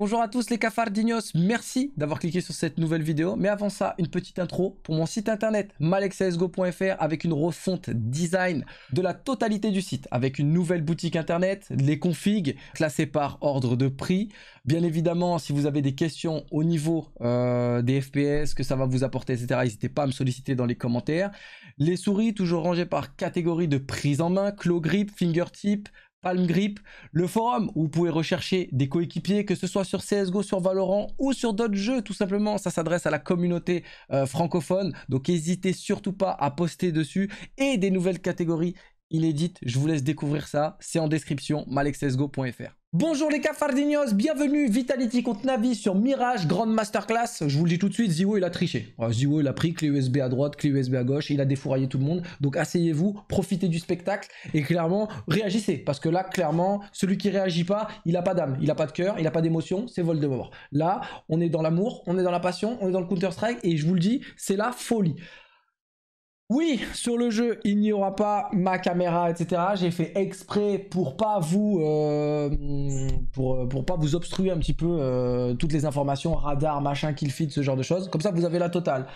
Bonjour à tous les d'ignos. merci d'avoir cliqué sur cette nouvelle vidéo. Mais avant ça, une petite intro pour mon site internet malexsgo.fr, avec une refonte design de la totalité du site avec une nouvelle boutique internet, les configs classés par ordre de prix. Bien évidemment, si vous avez des questions au niveau euh, des FPS, que ça va vous apporter, etc., n'hésitez pas à me solliciter dans les commentaires. Les souris toujours rangées par catégorie de prise en main, claw grip, fingertip, Palm Grip, le forum où vous pouvez rechercher des coéquipiers, que ce soit sur CSGO, sur Valorant ou sur d'autres jeux, tout simplement. Ça s'adresse à la communauté euh, francophone, donc n'hésitez surtout pas à poster dessus et des nouvelles catégories inédite. Je vous laisse découvrir ça. C'est en description, malexesgo.fr. Bonjour les cafardignos, bienvenue Vitality contre Navi sur Mirage Grande Masterclass. Je vous le dis tout de suite, Ziwo il a triché. Ziwo il a pris clé USB à droite, clé USB à gauche, il a défouraillé tout le monde. Donc asseyez-vous, profitez du spectacle et clairement réagissez. Parce que là, clairement, celui qui réagit pas, il a pas d'âme, il a pas de cœur, il a pas d'émotion, c'est Voldemort. Là, on est dans l'amour, on est dans la passion, on est dans le Counter-Strike et je vous le dis, c'est la folie. Oui, sur le jeu, il n'y aura pas ma caméra, etc. J'ai fait exprès pour pas vous, euh, pour, euh, pour, pas vous obstruer un petit peu euh, toutes les informations, radar, machin, kill fit, ce genre de choses. Comme ça, vous avez la totale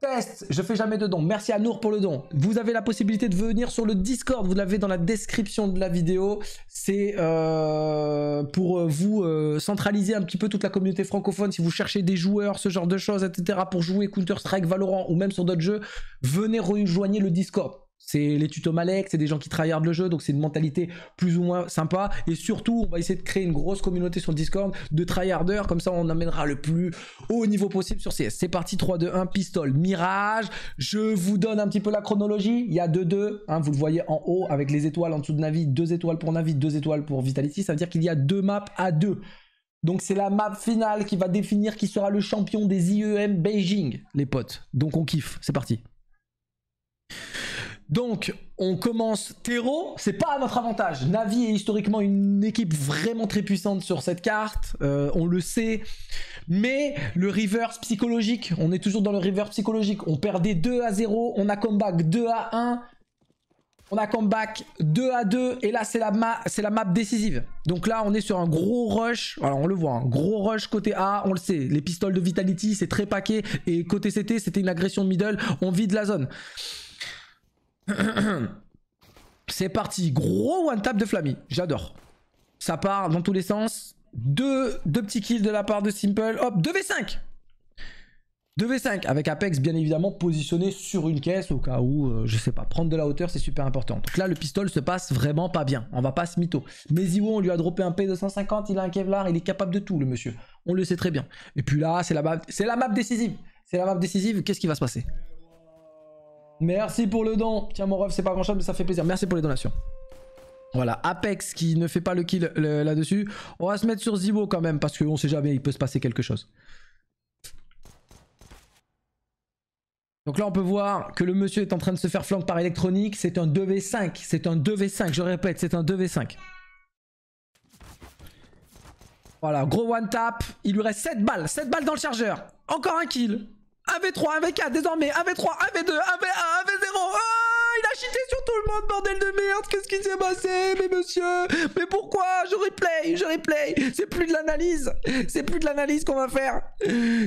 test. Je fais jamais de don. Merci à Nour pour le don. Vous avez la possibilité de venir sur le Discord. Vous l'avez dans la description de la vidéo. C'est euh, pour euh, vous euh, centraliser un petit peu toute la communauté francophone. Si vous cherchez des joueurs, ce genre de choses, etc. pour jouer Counter-Strike, Valorant ou même sur d'autres jeux, venez rejoigner le Discord. C'est les tutos Malek, c'est des gens qui tryhardent le jeu, donc c'est une mentalité plus ou moins sympa. Et surtout, on va essayer de créer une grosse communauté sur Discord de tryharders, comme ça on amènera le plus haut niveau possible sur CS. C'est parti, 3, 2, 1, pistole, mirage. Je vous donne un petit peu la chronologie. Il y a 2-2, hein, vous le voyez en haut avec les étoiles en dessous de Navi, 2 étoiles pour Navi, 2 étoiles pour Vitality. Ça veut dire qu'il y a deux maps à 2. Donc c'est la map finale qui va définir qui sera le champion des IEM Beijing, les potes. Donc on kiffe, c'est parti. Donc, on commence terreau, c'est pas à notre avantage. Navi est historiquement une équipe vraiment très puissante sur cette carte, euh, on le sait. Mais le reverse psychologique, on est toujours dans le reverse psychologique. On perdait 2 à 0, on a comeback 2 à 1, on a comeback 2 à 2, et là c'est la, la map décisive. Donc là on est sur un gros rush, alors on le voit, un hein. gros rush côté A, on le sait. Les pistoles de Vitality c'est très paquet, et côté CT c'était une agression middle, on vide la zone. C'est parti, gros one tap de Flammy, j'adore. Ça part dans tous les sens. Deux, deux petits kills de la part de Simple. Hop, 2v5 2v5 avec Apex bien évidemment positionné sur une caisse au cas où, euh, je sais pas, prendre de la hauteur c'est super important. Donc là le pistol se passe vraiment pas bien, on va pas se mytho. Mais Ziwo on lui a droppé un P250, il a un Kevlar, il est capable de tout le monsieur. On le sait très bien. Et puis là c'est la, la map décisive. C'est la map décisive, qu'est-ce qui va se passer Merci pour le don. Tiens, mon ref, c'est pas grand chose, mais ça fait plaisir. Merci pour les donations. Voilà, Apex qui ne fait pas le kill là-dessus. On va se mettre sur Zibo quand même, parce qu'on sait jamais, il peut se passer quelque chose. Donc là, on peut voir que le monsieur est en train de se faire flanquer par électronique. C'est un 2v5. C'est un 2v5, je répète, c'est un 2v5. Voilà, gros one tap. Il lui reste 7 balles. 7 balles dans le chargeur. Encore un kill. 1v3, 1v4 désormais, 1v3, 1v2, 1v1, 1v0. il a cheaté sur tout le monde, bordel de merde. Qu'est-ce qui s'est passé, mais monsieur Mais pourquoi Je replay, je replay. C'est plus de l'analyse. C'est plus de l'analyse qu'on va faire.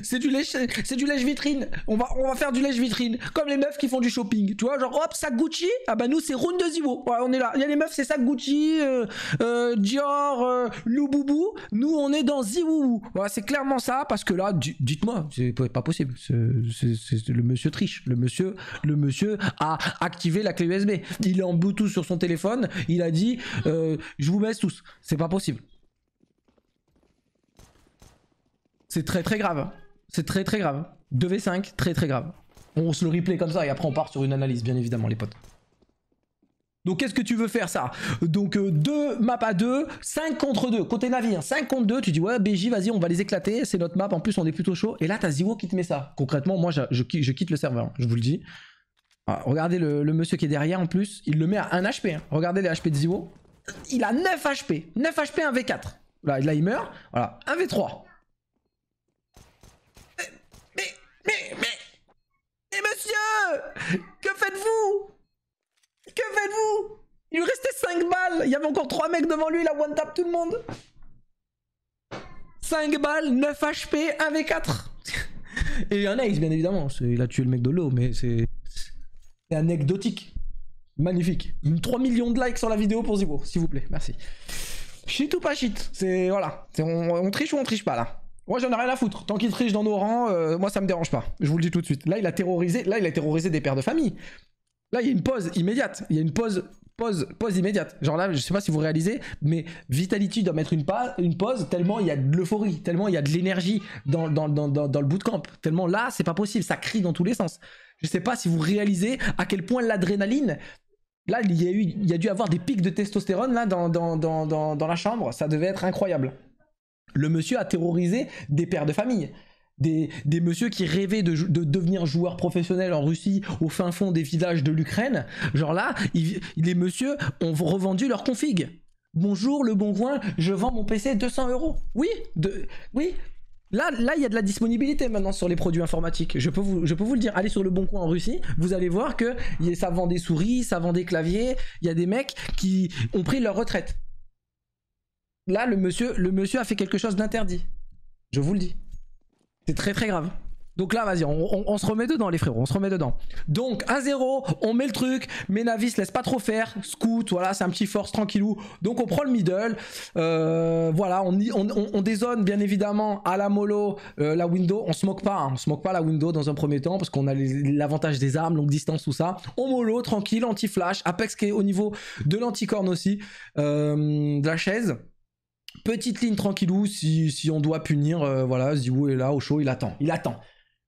C'est du lèche, c'est du lèche vitrine. On va, on va faire du lèche vitrine. Comme les meufs qui font du shopping. Tu vois, genre hop, sac Gucci. Ah bah nous, c'est Rune de Zivo. Ouais, on est là. Il y a les meufs, c'est sac Gucci, euh, euh, Dior, euh, Louboubou. Nous, on est dans Ziwou. Voilà, c'est clairement ça. Parce que là, dites-moi, c'est pas possible c'est le monsieur triche. Le monsieur, le monsieur a activé la clé USB. Il est en Bluetooth sur son téléphone. Il a dit euh, Je vous baisse tous. C'est pas possible. C'est très très grave. C'est très très grave. 2v5, très très grave. On se le replay comme ça et après on part sur une analyse, bien évidemment, les potes. Donc qu'est-ce que tu veux faire ça Donc euh, deux maps à deux, 5 contre 2, côté navire, 5 hein, contre 2, tu dis ouais BJ vas-y on va les éclater, c'est notre map, en plus on est plutôt chaud. Et là t'as Ziwo qui te met ça. Concrètement moi je, quitte le serveur, hein, je vous le dis. Ah, regardez le, monsieur qui est derrière en plus, il le met à 1 HP. Hein. Regardez les HP de Ziwo. Il a 9 HP, 9 HP 1 V4. Là, là il meurt, voilà, 1 V3. Mais, mais, mais, mais monsieur, que faites-vous que faites-vous Il lui restait 5 balles. Il y avait encore 3 mecs devant lui. Il a one tap tout le monde. 5 balles, 9 HP, 1v4. Et un ace, bien évidemment. Il a tué le mec de l'eau, mais c'est anecdotique. Magnifique. 3 millions de likes sur la vidéo pour Zibo, s'il vous plaît. Merci. Shit ou pas shit C'est. Voilà. On, on triche ou on triche pas là moi j'en ai rien à foutre. Tant qu'il triche dans nos rangs, euh, moi ça me dérange pas. Je vous le dis tout de suite. Là il a terrorisé, là il a terrorisé des pères de famille. Là, il y a une pause immédiate. Il y a une pause, pause, pause immédiate. Genre là, je sais pas si vous réalisez, mais Vitality doit mettre une, pause tellement il y a de l'euphorie, tellement il y a de l'énergie dans, dans, dans, dans, le bootcamp. Tellement là, c'est pas possible. Ça crie dans tous les sens. Je sais pas si vous réalisez à quel point l'adrénaline. Là, il y, a eu, il y a dû avoir des pics de testostérone là, dans, dans la chambre. Ça devait être incroyable. Le monsieur a terrorisé des pères de famille des, des messieurs qui rêvaient de, devenir joueurs professionnels en Russie, au fin fond des villages de l'Ukraine. Genre là, il, les messieurs ont revendu leur config. Bonjour le bon coin, je vends mon PC 200 euros. Oui, de, oui. Là, là, il y a de la disponibilité maintenant sur les produits informatiques. Je peux vous, je peux vous le dire. Allez sur le bon coin en Russie, vous allez voir que ça vend des souris, ça vend des claviers. Il y a des mecs qui ont pris leur retraite. Là, le monsieur, le monsieur a fait quelque chose d'interdit. Je vous le dis. C'est très très grave. Donc là, vas-y, on, se remet dedans, les frérots, on se remet dedans. Donc, à 0 on met le truc. navi se laisse pas trop faire. scoot voilà, c'est un petit force tranquillou. Donc, on prend le middle. Euh, voilà, on, on, dézone bien évidemment à la mollo euh, la window. On se moque pas, hein, on se moque pas la window dans un premier temps parce qu'on a l'avantage des armes, longue distance, tout ça. On mollo, tranquille, anti-flash. Apex qui est au niveau de l'anticorne aussi, euh, de la chaise. Petite ligne tranquillou, si, si on doit punir, euh, voilà, Ziwoo est là, au chaud, il attend, il attend.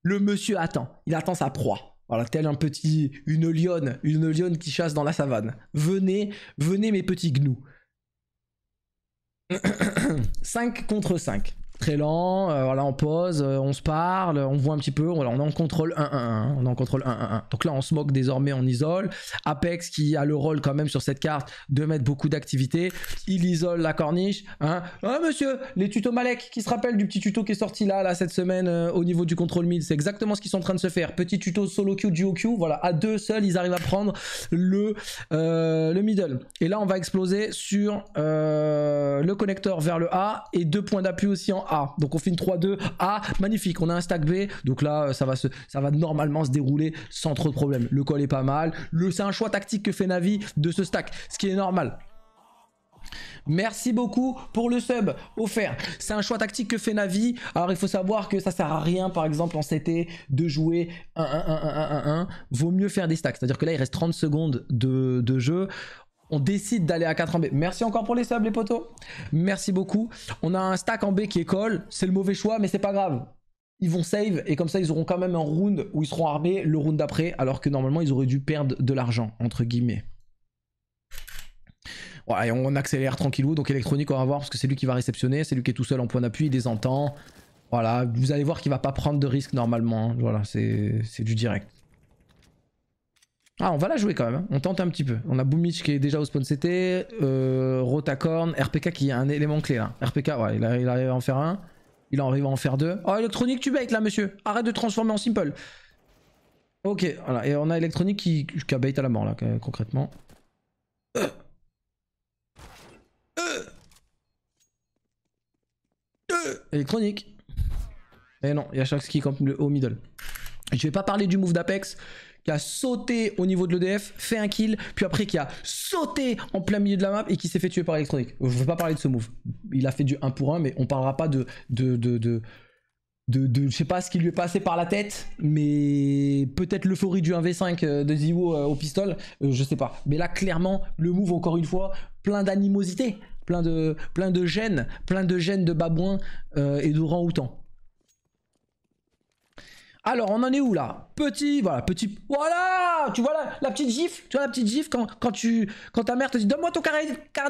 Le monsieur attend, il attend sa proie. Voilà, tel un petit, une lionne, une lionne qui chasse dans la savane. Venez, venez mes petits gnous. 5 contre 5 très lent, euh, voilà, on pause euh, on se parle, on voit un petit peu, voilà, on en contrôle 1 1 1, on en contrôle 1 1 Donc là, on smoke désormais, on isole. Apex qui a le rôle quand même sur cette carte de mettre beaucoup d'activité, il isole la corniche, hein. Ah, monsieur, les tutos Malek qui se rappellent du petit tuto qui est sorti là là cette semaine euh, au niveau du contrôle 1000, c'est exactement ce qu'ils sont en train de se faire. Petit tuto solo queue, duo queue, voilà, à deux seuls, ils arrivent à prendre le le middle. Et là, on va exploser sur le connecteur vers le A et deux points d'appui aussi en donc on fait une 3-2, A, magnifique, on a un stack B, donc là euh, ça va, se, ça va normalement se dérouler sans trop de problème. Le call est pas mal, c'est un choix tactique que fait Navi de ce stack, ce qui est normal. Merci beaucoup pour le sub offert. C'est un choix tactique que fait Navi. Alors il faut savoir que ça sert à rien, par exemple en CT, de jouer 1-1-1-1-1-1. Vaut mieux faire des stacks. C'est-à-dire que là, il reste 30 secondes de, de jeu on décide d'aller à 4 en B. Merci encore pour les subs les potos. Merci beaucoup. On a un stack en B qui est call. C'est le mauvais choix mais c'est pas grave. Ils vont save et comme ça ils auront quand même un round où ils seront armés le round d'après alors que normalement ils auraient dû perdre de l'argent entre guillemets. Voilà, et on accélère tranquillou. Donc électronique, on va voir parce que c'est lui qui va réceptionner. C'est lui qui est tout seul en point d'appui. Il désentend. Voilà, vous allez voir qu'il va pas prendre de risque normalement. Hein. Voilà, c'est du direct. Ah, on va la jouer quand même. Hein. On tente un petit peu. On a Boomich qui est déjà au spawn CT, euh, Rotacorn, RPK qui a un élément clé là. RPK, ouais, il arrive, à en faire un. Il arrive à en faire deux. Oh, électronique, tu baites là, monsieur. Arrête de transformer en simple. Ok, voilà. Et on a électronique qui, qui a bait à la mort là, concrètement. Electronic. Et eh non, il y a chaque qui campe le middle. Je vais pas parler du move d'Apex qui a sauté au niveau de l'EDF, fait un kill, puis après qui a sauté en plein milieu de la map et qui s'est fait tuer par électronique. Je ne veux pas parler de ce move. Il a fait du 1 pour 1, mais on ne parlera pas de. de, de, de sais pas ce qui lui est passé par la tête, mais peut-être l'euphorie du 1v5 euh, de Ziwo euh, au pistol, euh, je ne sais pas. Mais là, clairement, le move, encore une fois, plein d'animosité, plein de, plein de gêne, plein de gêne de babouin et de rang alors, on en est où là Petit, voilà, petit. Voilà Tu vois la, petite gif Tu vois la petite gif quand, tu, quand ta mère te dit Donne-moi ton carnet,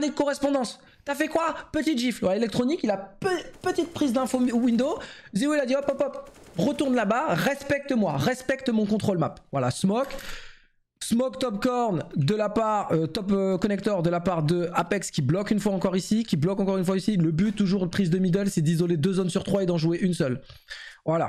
de correspondance. T'as fait quoi Petite gif. voilà électronique, il a petite prise d'info Windows. Zéo, il a dit Hop, hop, hop, retourne là-bas, respecte-moi, respecte mon contrôle map. Voilà, smoke. Smoke top corn de la part euh, Top euh, Connector de la part de Apex qui bloque une fois encore ici, qui bloque encore une fois ici. Le but toujours prise de middle, c'est d'isoler deux zones sur trois et d'en jouer une seule. Voilà.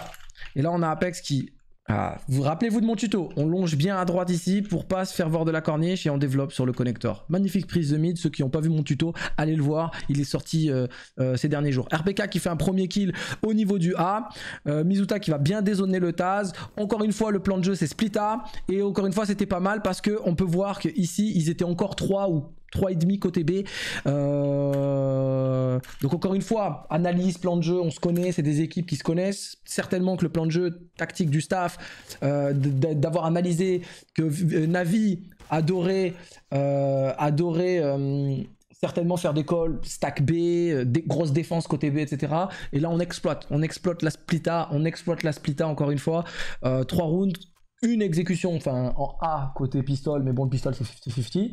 Et là, on a Apex qui... Ah, vous rappelez-vous de mon tuto, on longe bien à droite ici pour pas se faire voir de la corniche et on développe sur le connecteur. Magnifique prise de mid, ceux qui n'ont pas vu mon tuto, allez le voir, il est sorti euh, euh, ces derniers jours. RPK qui fait un premier kill au niveau du A, euh, Mizuta qui va bien dézoner le Taz, encore une fois le plan de jeu c'est A et encore une fois c'était pas mal parce qu'on peut voir qu'ici ils étaient encore 3 ou 3,5 côté B. Euh, donc encore une fois, analyse, plan de jeu, on se connaît, c'est des équipes qui se connaissent. Certainement que le plan de jeu tactique du staff, euh, d'avoir analysé que euh, Navi adorait, certainement faire des calls, stack B, des grosses défenses côté B, etc. Et là on exploite, on exploite la splita, on exploite la splita encore une fois. Trois rounds, une exécution, enfin en A côté pistol, mais bon le pistol c'est 50-50.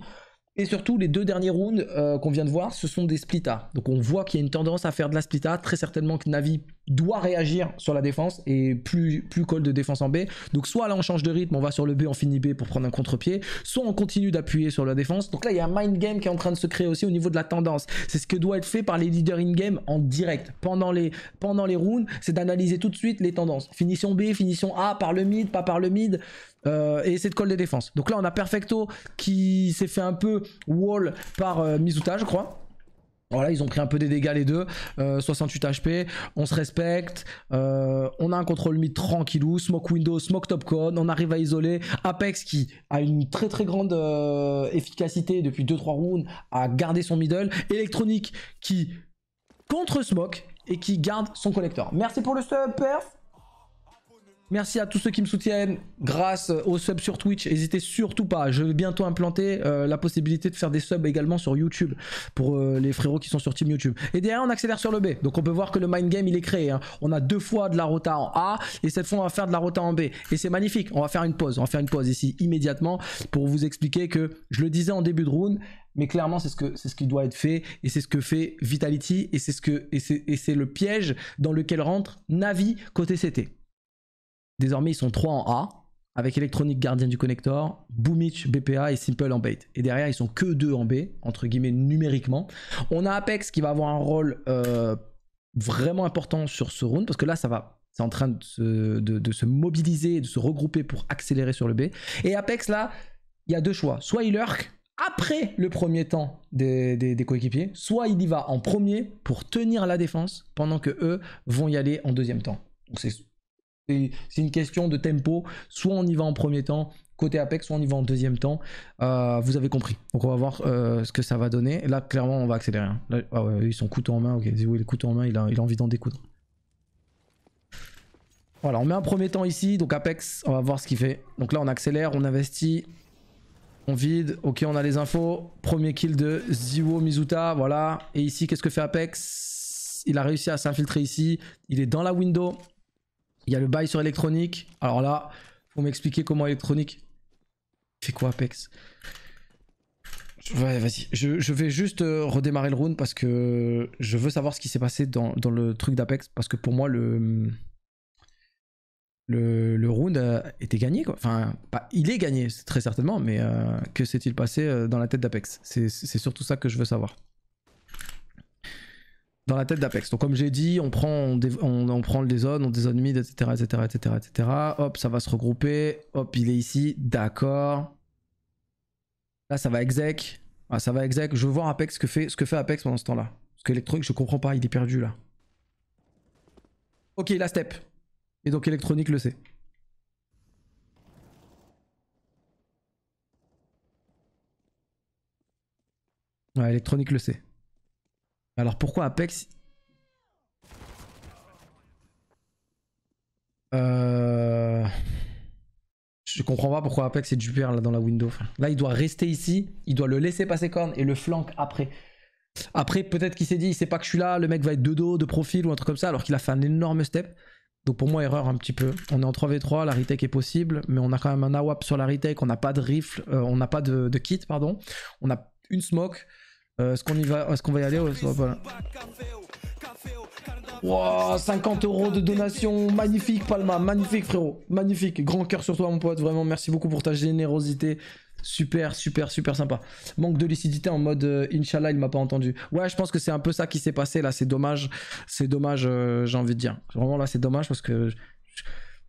Et surtout, les deux derniers rounds euh, qu'on vient de voir, ce sont des splita. Donc on voit qu'il y a une tendance à faire de la splita. Très certainement que Navi doit réagir sur la défense et plus, plus call de défense en B. Donc soit là on change de rythme, on va sur le B, on finit B pour prendre un contre-pied. Soit on continue d'appuyer sur la défense. Donc là, il y a un mind game qui est en train de se créer aussi au niveau de la tendance. C'est ce que doit être fait par les leaders in-game en direct. Pendant les, pendant les rounds, c'est d'analyser tout de suite les tendances. Finition B, finition A, par le mid, pas par le mid. Euh, et essayer de coller des défenses. Donc là on a Perfecto qui s'est fait un peu wall par euh, Mizuta je crois. Voilà, ils ont pris un peu des dégâts les deux, 68 euh, HP, on se respecte, on a un contrôle mid tranquillou, smoke windows, smoke top on arrive à isoler, Apex qui a une très très grande efficacité depuis 2-3 rounds à garder son middle, Electronic qui contre smoke et qui garde son collecteur. Merci pour le sub perf Merci à tous ceux qui me soutiennent grâce aux subs sur Twitch. N'hésitez surtout pas. Je vais bientôt implanter euh, la possibilité de faire des subs également sur YouTube pour euh, les frérots qui sont sur Team YouTube. Et derrière, on accélère sur le B. Donc on peut voir que le mind game, il est créé. Hein. On a deux fois de la rota en A et cette fois, on va faire de la rota en B. Et c'est magnifique. On va faire une pause. On va faire une pause ici immédiatement pour vous expliquer que je le disais en début de round, mais clairement, c'est ce, ce qui doit être fait et c'est ce que fait Vitality et c'est ce que, et c'est le piège dans lequel rentre Navi côté CT. Désormais, ils sont trois en A, avec Electronic gardien du connector, Boomich, BPA et Simple en bait. Et derrière, ils sont que deux en B, entre guillemets, numériquement. On a Apex qui va avoir un rôle euh, vraiment important sur ce round, parce que là, ça va c'est en train de se, mobiliser, de se regrouper pour accélérer sur le B. Et Apex, là, il y a deux choix. Soit il lurk après le premier temps des, coéquipiers, soit il y va en premier pour tenir la défense pendant que eux vont y aller en deuxième temps. Donc c'est c'est une question de tempo. Soit on y va en premier temps, côté Apex, soit on y va en deuxième temps. Euh, vous avez compris. Donc on va voir euh, ce que ça va donner. Là, clairement, on va accélérer. Hein. Là, ah ils sont couteau en main. Ok, oui, le couteau en main, il a, il a envie d'en découdre. Voilà, on met un premier temps ici. Donc Apex, on va voir ce qu'il fait. Donc là, on accélère, on investit. On vide, ok on a les infos, premier kill de Ziwo Mizuta, voilà. Et ici qu'est-ce que fait Apex il a réussi à s'infiltrer ici. Il est dans la window. Il y a le bail sur électronique. Alors là, faut m'expliquer comment électronique. Fait quoi Apex Ouais, vas-y. Je, vais juste euh, redémarrer le round parce que je veux savoir ce qui s'est passé dans, le truc d'Apex. Parce que pour moi, le, le, round euh, était gagné. Enfin, pas, il est gagné, très certainement, mais euh, que s'est-il passé dans la tête d'Apex C'est surtout ça que je veux savoir dans la tête d'Apex. Donc comme j'ai dit, on prend, on, on, on, prend le zones on mid, etc., etc., etc., etc. Hop, ça va se regrouper. Hop, il est ici. D'accord. Là, ça va exec. Ah, ça va exec. Je veux Apex, ce que fait, ce que fait Apex pendant ce temps-là. Parce que électronique, je comprends pas, il est perdu là. Ok, la step. Et donc électronique le sait. Ouais, électronique le sait. Alors pourquoi Apex euh, Je comprends pas pourquoi Apex est Jupiter là dans la window. là, il doit rester ici, il doit le laisser passer corne et le flanque après. Après, peut-être qu'il s'est dit, il sait pas que je suis là, le mec va être de dos, de profil ou un truc comme ça, alors qu'il a fait un énorme step. Donc pour moi, erreur un petit peu. On est en 3v3, la retake est possible, mais on a quand même un AWAP sur la retake, on n'a pas de rifle, euh, on n'a pas de, kit, pardon. On a une smoke, euh, est-ce qu'on y va Est-ce qu'on va y aller 50 euros de donation, magnifique Palma, magnifique frérot, magnifique, grand cœur sur toi mon pote, vraiment merci beaucoup pour ta générosité, super super super sympa. Manque de lucidité en mode Inshallah, euh, Inch'Allah il m'a pas entendu. Ouais je pense que c'est un peu ça qui s'est passé là, c'est dommage, c'est dommage euh, j'ai envie de dire. Vraiment là c'est dommage parce que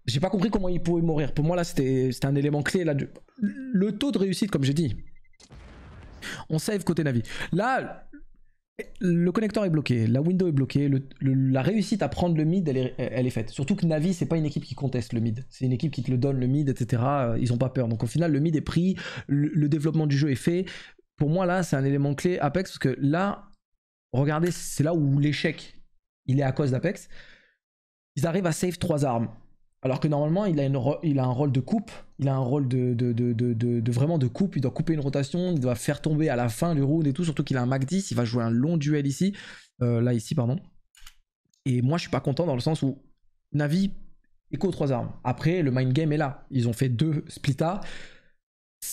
j'ai pas compris comment il pouvait mourir, pour moi là c'était un élément clé là. Le taux de réussite comme j'ai dit, on save côté Navi. Là, le connecteur est bloqué, la window est bloquée, la réussite à prendre le mid, elle est, faite. Surtout que Navi, c'est pas une équipe qui conteste le mid, c'est une équipe qui te le donne le mid, etc. Euh, ils ont pas peur. Donc au final, le mid est pris, le, développement du jeu est fait. Pour moi, là, c'est un élément clé Apex, parce que là, regardez, c'est là où l'échec, il est à cause d'Apex. Ils arrivent à save trois armes. Alors que normalement, il a, il a un rôle de coupe, il a un rôle de, de, vraiment de coupe, il doit couper une rotation, il doit faire tomber à la fin du round et tout, surtout qu'il a un Mac 10, il va jouer un long duel ici, euh, là ici, pardon. Et moi, je suis pas content dans le sens où Navi écho trois armes. Après, le mind game est là, ils ont fait deux split A,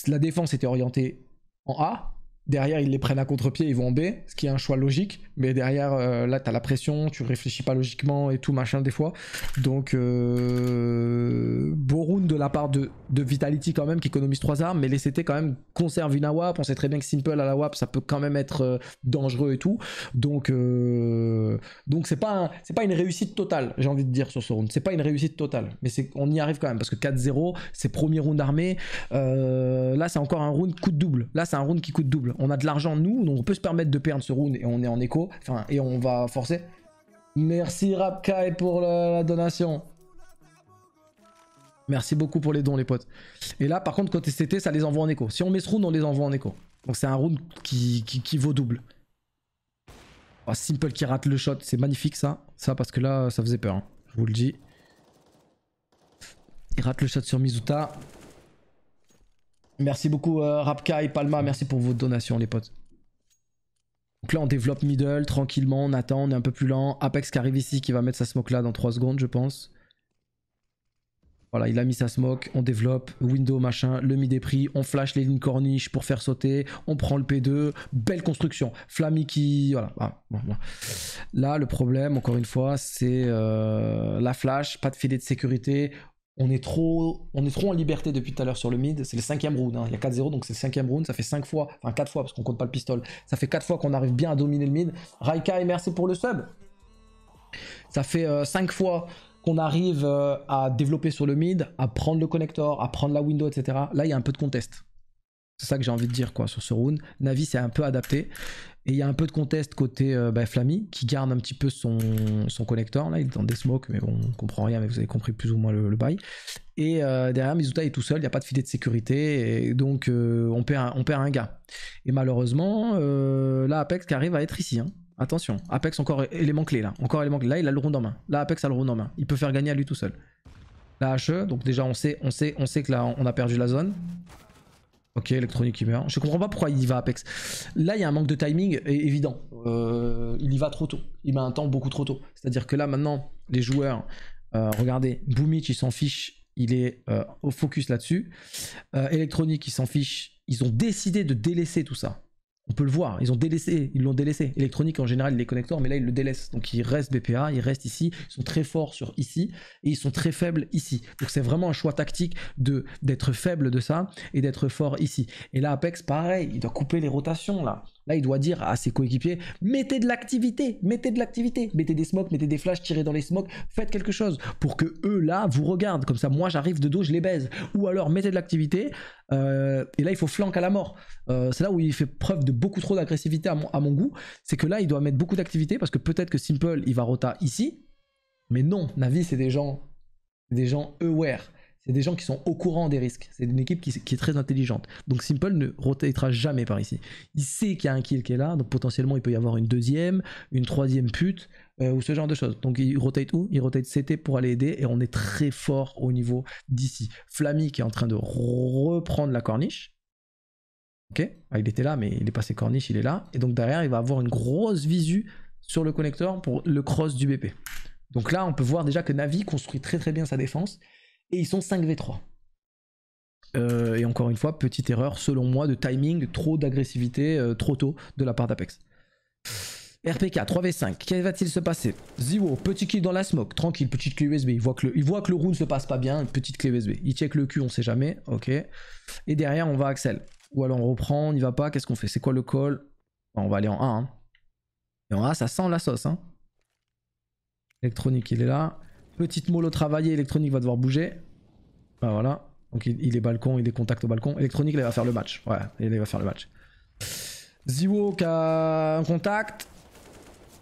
la défense était orientée en A, Derrière, ils les prennent à contre-pied, ils vont en B, ce qui est un choix logique. Mais derrière, euh, là, t'as la pression, tu réfléchis pas logiquement et tout machin des fois. Donc, euh, beau round de la part de, Vitality quand même, qui économise 3 armes. Mais les CT quand même Conservent une AWAP. On sait très bien que Simple à la WAP, ça peut quand même être euh, dangereux et tout. Donc, donc c'est pas, C'est pas une réussite totale, j'ai envie de dire, sur ce round. C'est pas une réussite totale. Mais on y arrive quand même, parce que 4-0, c'est premier round armé. là, c'est encore un round coup de double. Là, c'est un round qui coûte double. On a de l'argent nous, donc on peut se permettre de perdre ce round et on est en écho. Enfin, et on va forcer. Merci Rapkai pour la, donation. Merci beaucoup pour les dons les potes. Et là par contre côté c'était ça les envoie en écho. Si on met ce round on les envoie en écho. Donc c'est un round qui, vaut double. Oh, simple qui rate le shot, c'est magnifique ça. Ça parce que là ça faisait peur, hein. je vous le dis. Il rate le shot sur Mizuta. Merci beaucoup Rapkai, euh, Rapka et Palma, merci pour vos donations les potes. Donc là on développe middle tranquillement, on attend, on est un peu plus lent. Apex qui arrive ici qui va mettre sa smoke là dans 3 secondes je pense. Voilà, il a mis sa smoke, on développe, window machin, le mid est pris, on flash les lignes corniches pour faire sauter, on prend le P2, belle construction. Flammy qui... Voilà, ah, Là, le problème, encore une fois, c'est euh, la flash, pas de filet de sécurité, on est trop, on est trop en liberté depuis tout à l'heure sur le mid. C'est le cinquième round. Hein. Il y a 4-0, donc c'est le cinquième round. Ça fait cinq fois, enfin 4 fois parce qu'on compte pas le pistolet. Ça fait quatre fois qu'on arrive bien à dominer le mid. Raika merci pour le sub. Ça fait euh, cinq fois qu'on arrive euh, à développer sur le mid, à prendre le connector, à prendre la window, etc. Là, il y a un peu de contest. C'est ça que j'ai envie de dire quoi sur ce round. Navi s'est un peu adapté. Et il y a un peu de contest côté euh, bah, Flammy qui garde un petit peu son, son connecteur. Là, il est dans des smokes, mais bon, on comprend rien, mais vous avez compris plus ou moins le, bail. Et euh, derrière, Mizuta est tout seul, il n'y a pas de filet de sécurité, et donc euh, on, perd un, on perd un gars. Et malheureusement, là, Apex qui arrive à être ici. Hein. Attention, Apex encore élément clé là. Encore élément clé. Là, il a le round en main. Là, Apex a le round en main. Il peut faire gagner à lui tout seul. La HE, donc déjà on sait, on sait, on sait que là on a perdu la zone. Ok, électronique qui meurt. Je comprends pas pourquoi il y va Apex. Là, il y a un manque de timing évident. Euh, il y va trop tôt. Il met un temps beaucoup trop tôt. C'est-à-dire que là, maintenant, les joueurs, euh, regardez, Boomich, il s'en fiche. Il est euh, au focus là-dessus. Electronic, il s'en fiche. Ils ont décidé de délaisser tout ça on peut le voir, ils ont délaissé, ils l'ont délaissé. Électronique en général, les connecteurs, mais là il le délaisse, Donc il reste BPA, ils reste ici, ils sont très forts sur ici et ils sont très faibles ici. Donc c'est vraiment un choix tactique de d'être faible de ça et d'être fort ici. Et là Apex, pareil, il doit couper les rotations là. Là, il doit dire à ses coéquipiers mettez de l'activité, mettez de l'activité, mettez des smokes, mettez des flashs, tirez dans les smokes, faites quelque chose pour que eux là vous regardent. Comme ça, moi j'arrive de dos, je les baise. Ou alors mettez de l'activité. Euh, et là, il faut flanquer à la mort. Euh, c'est là où il fait preuve de beaucoup trop d'agressivité à mon, goût. C'est que là, il doit mettre beaucoup d'activité parce que peut-être que Simple il va rota ici, mais non, Navi c'est des gens, des gens aware. C'est des gens qui sont au courant des risques. C'est une équipe qui, est très intelligente. Donc Simple ne rotatera jamais par ici. Il sait qu'il y a un kill qui est là, donc potentiellement il peut y avoir une deuxième, une troisième pute, euh, ou ce genre de choses. Donc il rotate où Il rotate CT pour aller aider, et on est très fort au niveau d'ici. Flammy qui est en train de reprendre la corniche. Ok ah, Il était là, mais il est passé corniche, il est là. Et donc derrière, il va avoir une grosse visu sur le connecteur pour le cross du BP. Donc là, on peut voir déjà que Navi construit très très bien sa défense. Et ils sont 5v3. Euh, et encore une fois, petite erreur selon moi de timing, trop d'agressivité euh, trop tôt de la part d'Apex. RPK 3v5, Qu'est va-t-il se passer Zero, petit kill dans la smoke, tranquille, petite clé USB. Il voit que le, il voit que le round se passe pas bien, petite clé USB. Il check le cul, on sait jamais, ok. Et derrière, on va Axel. Ou alors on reprend, on n'y va pas, qu'est-ce qu'on fait C'est quoi le call On va aller en A. Hein. Et en A, ça sent la sauce. Hein. Électronique, il est là. Petite mollo travaillée, électronique va devoir bouger. Bah voilà. Donc il, est balcon, il est contact au balcon. Électronique, il va faire le match. Ouais, il va faire le match. Ziwo qui a un contact.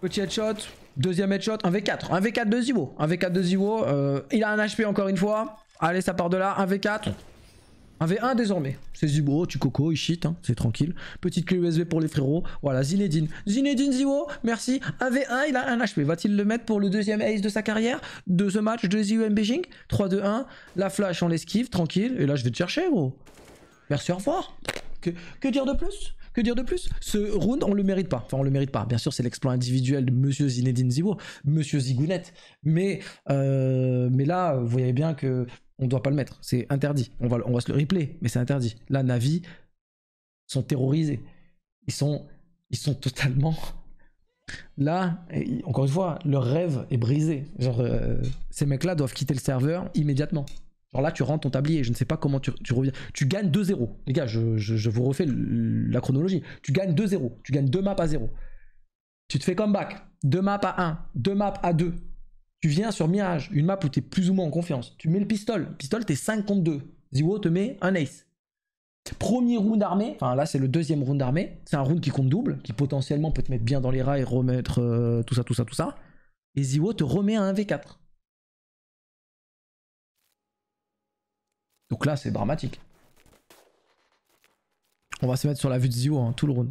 Petit headshot. Deuxième headshot. Un V4. Un V4 de Ziwo. Un V4 de Ziwo. Euh, il a un HP encore une fois. Allez, ça part de là. Un V4. 1v1 désormais. C'est zibo, tu coco, shit, hein, c'est tranquille. Petite clé USB pour les frérots. Voilà, Zinedine. Zinedine Ziwo, merci. 1v1, il a un HP. Va-t-il le mettre pour le deuxième ace de sa carrière De ce match de ZUM Beijing 3-2-1. La flash, on l'esquive, tranquille. Et là, je vais te chercher, bro. Merci, au revoir. que, dire de plus que dire de plus Ce round, on le mérite pas. Enfin, on le mérite pas. Bien sûr, c'est l'exploit individuel de Monsieur Zinedine Zibo, Monsieur Zigounette. Mais, euh, mais là, vous voyez bien que on doit pas le mettre, c'est interdit. On va, on va se le replay, mais c'est interdit. Là, Navi sont terrorisés. Ils sont, ils sont totalement. Là, encore une fois, leur rêve est brisé. Genre, euh, ces mecs-là doivent quitter le serveur immédiatement. Genre là, tu rentres ton tablier, je ne sais pas comment tu, reviens. Tu gagnes 2-0. Les gars, je, vous refais la chronologie. Tu gagnes 2-0. Tu gagnes 2 maps à 0. Tu te fais comeback. 2 maps à 1. 2 maps à 2. Tu viens sur Mirage, une map où tu es plus ou moins en confiance. Tu mets le pistol. Pistol, t'es 5 contre 2. Ziwo te met un ace. Premier round d'armée. enfin là c'est le deuxième round d'armée. c'est un round qui compte double, qui potentiellement peut te mettre bien dans les rails, remettre euh, tout ça, tout ça, tout ça. Et Ziwo te remet un v 4 Donc là c'est dramatique. On va se mettre sur la vue de Ziwo hein, tout le round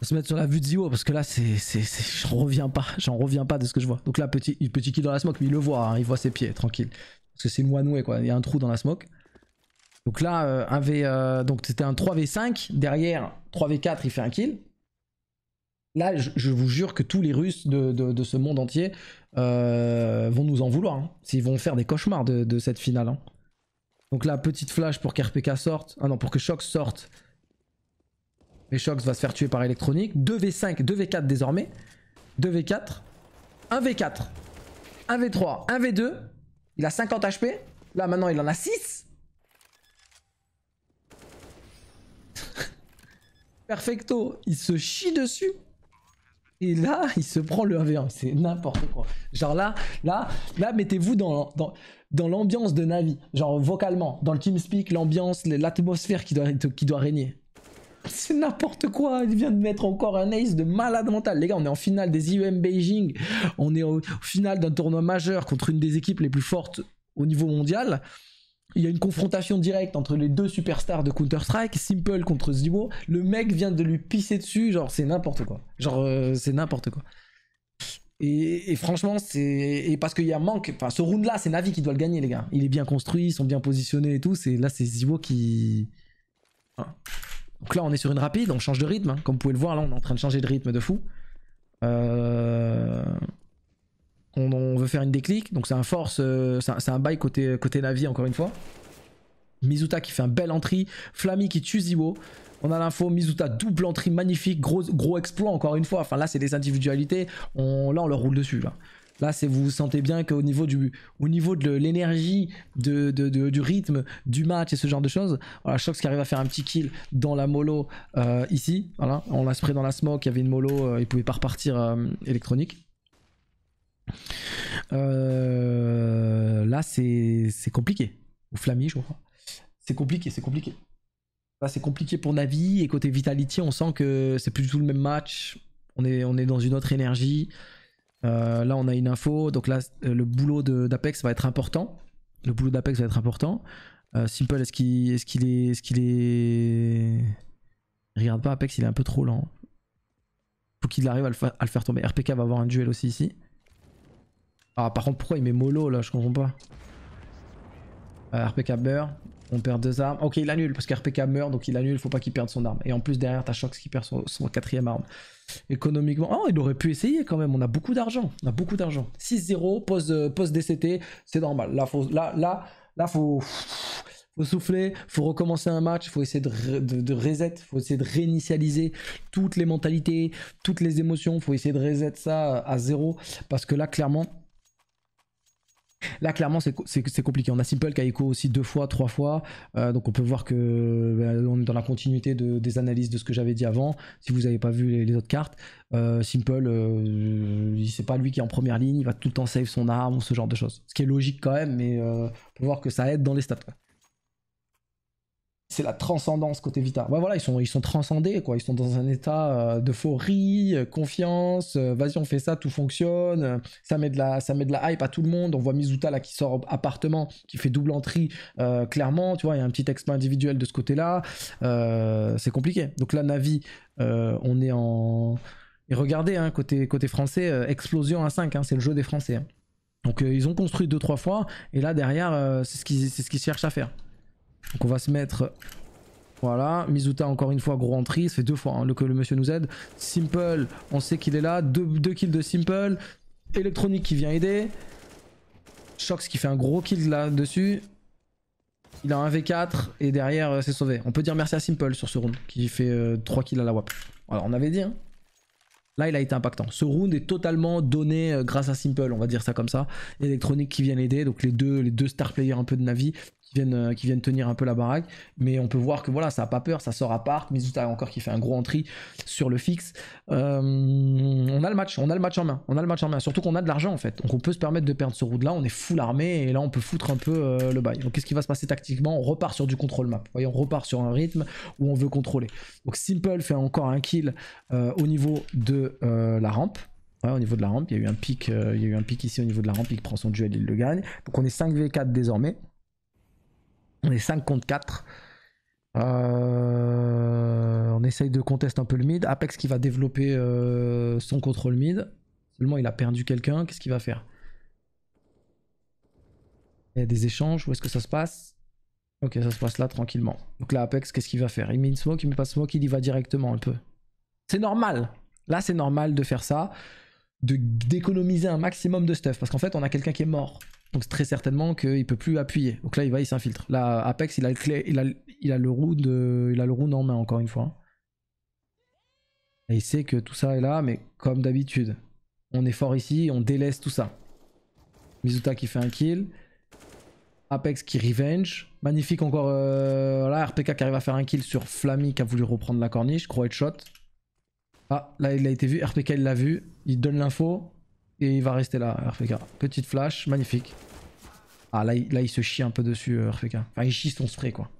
va se mettre sur la vue de Zio parce que là c'est c'est reviens pas, j'en reviens pas de ce que je vois. Donc là petit petit kill dans la smoke, mais il le voit, hein, il voit ses pieds tranquille parce que c'est moinoué quoi, il y a un trou dans la smoke. Donc là euh, euh, donc c'était un 3v5 derrière 3v4 il fait un kill. Là je, vous jure que tous les Russes de, ce monde entier euh, vont nous en vouloir, hein. s'ils vont faire des cauchemars de, cette finale. Hein. Donc là petite flash pour RPK sorte, ah non pour que Shock sorte. V-shocks va se faire tuer par électronique. 2v5, 2v4 désormais. 2v4. 1v4. 1v3. 1v2. Il a 50 HP. Là maintenant il en a 6. Perfecto. Il se chie dessus. Et là, il se prend le 1v1. C'est n'importe quoi. Genre là, là, là, mettez-vous dans, dans, l'ambiance de Navi. Genre vocalement. Dans le TeamSpeak, l'ambiance, l'atmosphère qui doit, qui doit régner. C'est n'importe quoi. Il vient de mettre encore un ace de malade mental. Les gars, on est en finale des IEM Beijing. On est au final d'un tournoi majeur contre une des équipes les plus fortes au niveau mondial. Il y a une confrontation directe entre les deux superstars de Counter-Strike, Simple contre Zibo. Le mec vient de lui pisser dessus. Genre, c'est n'importe quoi. Genre, euh, c'est n'importe quoi. Et, franchement, c'est et parce qu'il y a manque. Enfin, ce round-là, c'est Navi qui doit le gagner, les gars. Il est bien construit, ils sont bien positionnés et tout. C'est là, c'est Zivo qui. Hein. Donc là, on est sur une rapide, on change de rythme. Hein. Comme vous pouvez le voir, là, on est en train de changer de rythme de fou. Euh, on, veut faire une déclic, donc c'est un force, euh, c'est un, bail côté, côté Navi, encore une fois. Mizuta qui fait un bel entry, Flammy qui tue Ziwo. On a l'info, Mizuta double entry magnifique, gros, gros exploit encore une fois. Enfin là c'est des individualités, là on leur roule dessus là. Là, c'est vous sentez bien qu'au niveau du, niveau de l'énergie, du rythme, du match et ce genre de choses. Voilà, Shox qui arrive à faire un petit kill dans la mollo euh, ici. Voilà, on l'a spray dans la smoke, il y avait une mollo, il euh, il pouvait pas repartir euh, électronique. là, c'est compliqué. Ou Flammy, je crois. C'est compliqué, c'est compliqué. Là, c'est compliqué pour Navi et côté Vitality, on sent que c'est plus du tout le même match. On est, on est dans une autre énergie. Euh, là, on a une info. Donc là, euh, le boulot d'Apex va être important. Le boulot d'Apex va être important. Euh, Simple, est-ce qu'il est, est, est, qu'il est... Regarde pas, Apex, il est un peu trop lent. Faut qu'il arrive à le, faire tomber. RPK va avoir un duel aussi ici. Ah, par contre, pourquoi il met mollo là Je comprends pas. RPK meurt. On perd deux armes. Ok, il annule parce qu'RPK meurt, donc il annule. Faut pas qu'il perde son arme. Et en plus, derrière, t'as Shox qui perd son quatrième arme économiquement. Ah, il aurait pu essayer quand même. On a beaucoup d'argent. On a beaucoup d'argent. 6-0, post DCT, euh, c'est normal. Là, faut, là, là, faut, souffler, faut recommencer un match, faut essayer de, de, de, reset, faut essayer de réinitialiser toutes les mentalités, toutes les émotions. Faut essayer de reset ça euh, à zéro parce que là, clairement Là, clairement, c'est compliqué. On a Simple écho aussi deux fois, trois fois. Euh, donc, on peut voir que euh, est dans la continuité de, des analyses de ce que j'avais dit avant. Si vous n'avez pas vu les, autres cartes, euh, Simple, ce c'est pas lui qui est en première ligne. Il va tout le temps save son arme, ce genre de choses. Ce qui est logique quand même, mais on peut voir que ça aide dans les stats c'est la transcendance côté Vita. voilà, ils sont, ils sont transcendés, quoi. Ils sont dans un état euh, d'euphorie, euh, confiance. Euh, vas-y, on fait ça, tout fonctionne. Ça met, de la, ça met de la hype à tout le monde. On voit Mizuta là qui sort appartement, qui fait double entrée, clairement. Tu vois, il y a un petit expo individuel de ce côté-là. c'est compliqué. Donc là, Navi, on est en. Et regardez, hein, côté, côté français, explosion à 5, hein, c'est le jeu des Français. Hein. Donc ils ont construit deux trois fois, et là derrière, c'est ce qu'ils ce cherchent à faire. Donc on va se mettre... Voilà, Mizuta encore une fois, gros entry. ça fait deux fois hein, que le monsieur nous aide. Simple, on sait qu'il est là, deux, kills de Simple. électronique qui vient aider. Shox qui fait un gros kill là-dessus. Il a un V4 et derrière euh, c'est sauvé. On peut dire merci à Simple sur ce round qui fait euh, trois kills à la WAP. Alors on avait dit hein. Là, il a été impactant. Ce round est totalement donné euh, grâce à Simple, on va dire ça comme ça. Électronique qui vient l'aider, donc les deux, les deux star players un peu de Navi qui viennent, euh, qui viennent tenir un peu la baraque. Mais on peut voir que voilà, ça n'a pas peur, ça sort à part. Mizuta encore qui fait un gros entry sur le fixe. Euh, on a le match, on a le match en main, on a le match en main. Surtout qu'on a de l'argent en fait, donc on peut se permettre de perdre ce round là. On est full armé et là on peut foutre un peu euh, le bail. Donc qu'est-ce qui va se passer tactiquement On repart sur du contrôle map. on repart sur un rythme où on veut contrôler. Donc Simple fait encore un kill au niveau de la rampe. au niveau de la rampe, il y a eu un pic, il y a eu un pic ici au niveau de la rampe, il prend son duel, il le gagne. Donc on est 5v4 désormais. On est 5 contre 4. Euh, on essaye de contester un peu le mid. Apex qui va développer euh, son contrôle mid. Seulement il a perdu quelqu'un, qu'est-ce qu'il va faire Il y a des échanges, où est-ce que ça se passe Ok, ça se passe là tranquillement. Donc là Apex, qu'est-ce qu'il va faire Il met une smoke, il met pas de smoke, il y va directement un peu. C'est normal Là c'est normal de faire ça, d'économiser un maximum de stuff. Parce qu'en fait on a quelqu'un qui est mort. Donc très certainement qu'il peut plus appuyer. Donc là, il va, il s'infiltre. Là, Apex, il a le clé, il a, il a le round, il a en main encore une fois. Et il sait que tout ça est là, mais comme d'habitude, on est fort ici, on délaisse tout ça. Mizuta qui fait un kill. Apex qui revenge. Magnifique encore euh, RPK qui arrive à faire un kill sur Flammy qui a voulu reprendre la corniche. Croix shot. Ah, là il a été vu, RPK il l'a vu, il donne l'info. Et il va rester là, RFK. Petite flash, magnifique. Ah, là, il, se chie un peu dessus, euh, Enfin, il chie son spray, quoi.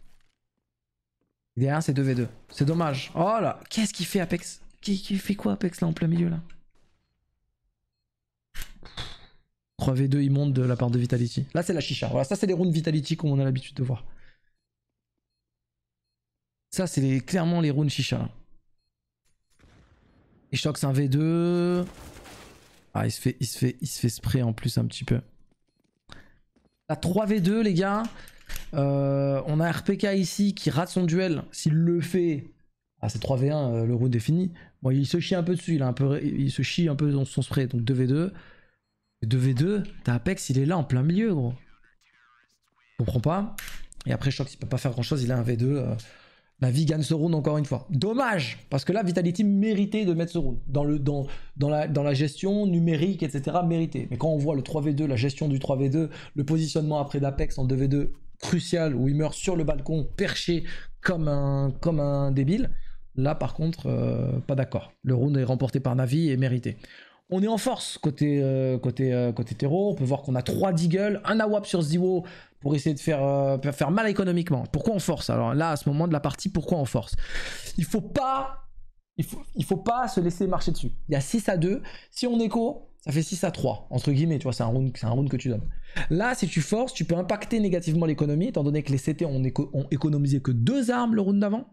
derrière, c'est 2v2. C'est dommage. Oh là, qu'est-ce qu'il fait, Apex qui, qui fait quoi, Apex, là, en plein milieu, là 3v2, il monte de la part de Vitality. Là, c'est la chicha. Voilà, ça, c'est les runes Vitality comme on a l'habitude de voir. Ça, c'est clairement les runes chicha, Et choc, c'est un V2. Ah, il se fait, il se fait, il se fait spray en plus un petit peu. La 3v2, les gars. Euh, on a RPK ici qui rate son duel. S'il le fait, ah, c'est 3v1, euh, le round est fini. Bon, il se chie un peu dessus, il, a un peu, il se chie un peu dans son spray, donc 2v2. 2v2, t'as Apex, il est là en plein milieu, gros. Je comprends pas. Et après, je crois qu'il peut pas faire grand chose, il a un v 2 Navi bah, gagne ce round encore une fois. Dommage, parce que là, Vitality méritait de mettre ce round. Dans, le, dans, dans, la, gestion numérique, etc., mérité. Mais quand on voit le 3v2, la gestion du 3v2, le positionnement après d'Apex en 2v2, crucial, où il meurt sur le balcon, perché comme un, comme un débile, là, par contre, euh, pas d'accord. Le round est remporté par Navi et mérité on est en force côté, euh, côté, euh, côté terreau. On peut voir qu'on a 3 Deagle, un AWAP sur Zero pour essayer de faire, euh, faire mal économiquement. Pourquoi on force Alors là, à ce moment de la partie, pourquoi on force Il faut pas. Il faut, il faut pas se laisser marcher dessus. Il y a 6 à 2. Si on écho, ça fait 6 à 3, entre guillemets, tu vois, c'est un, round, un round que tu donnes. Là, si tu forces, tu peux impacter négativement l'économie, étant donné que les CT ont, ont économisé que 2 armes le round d'avant.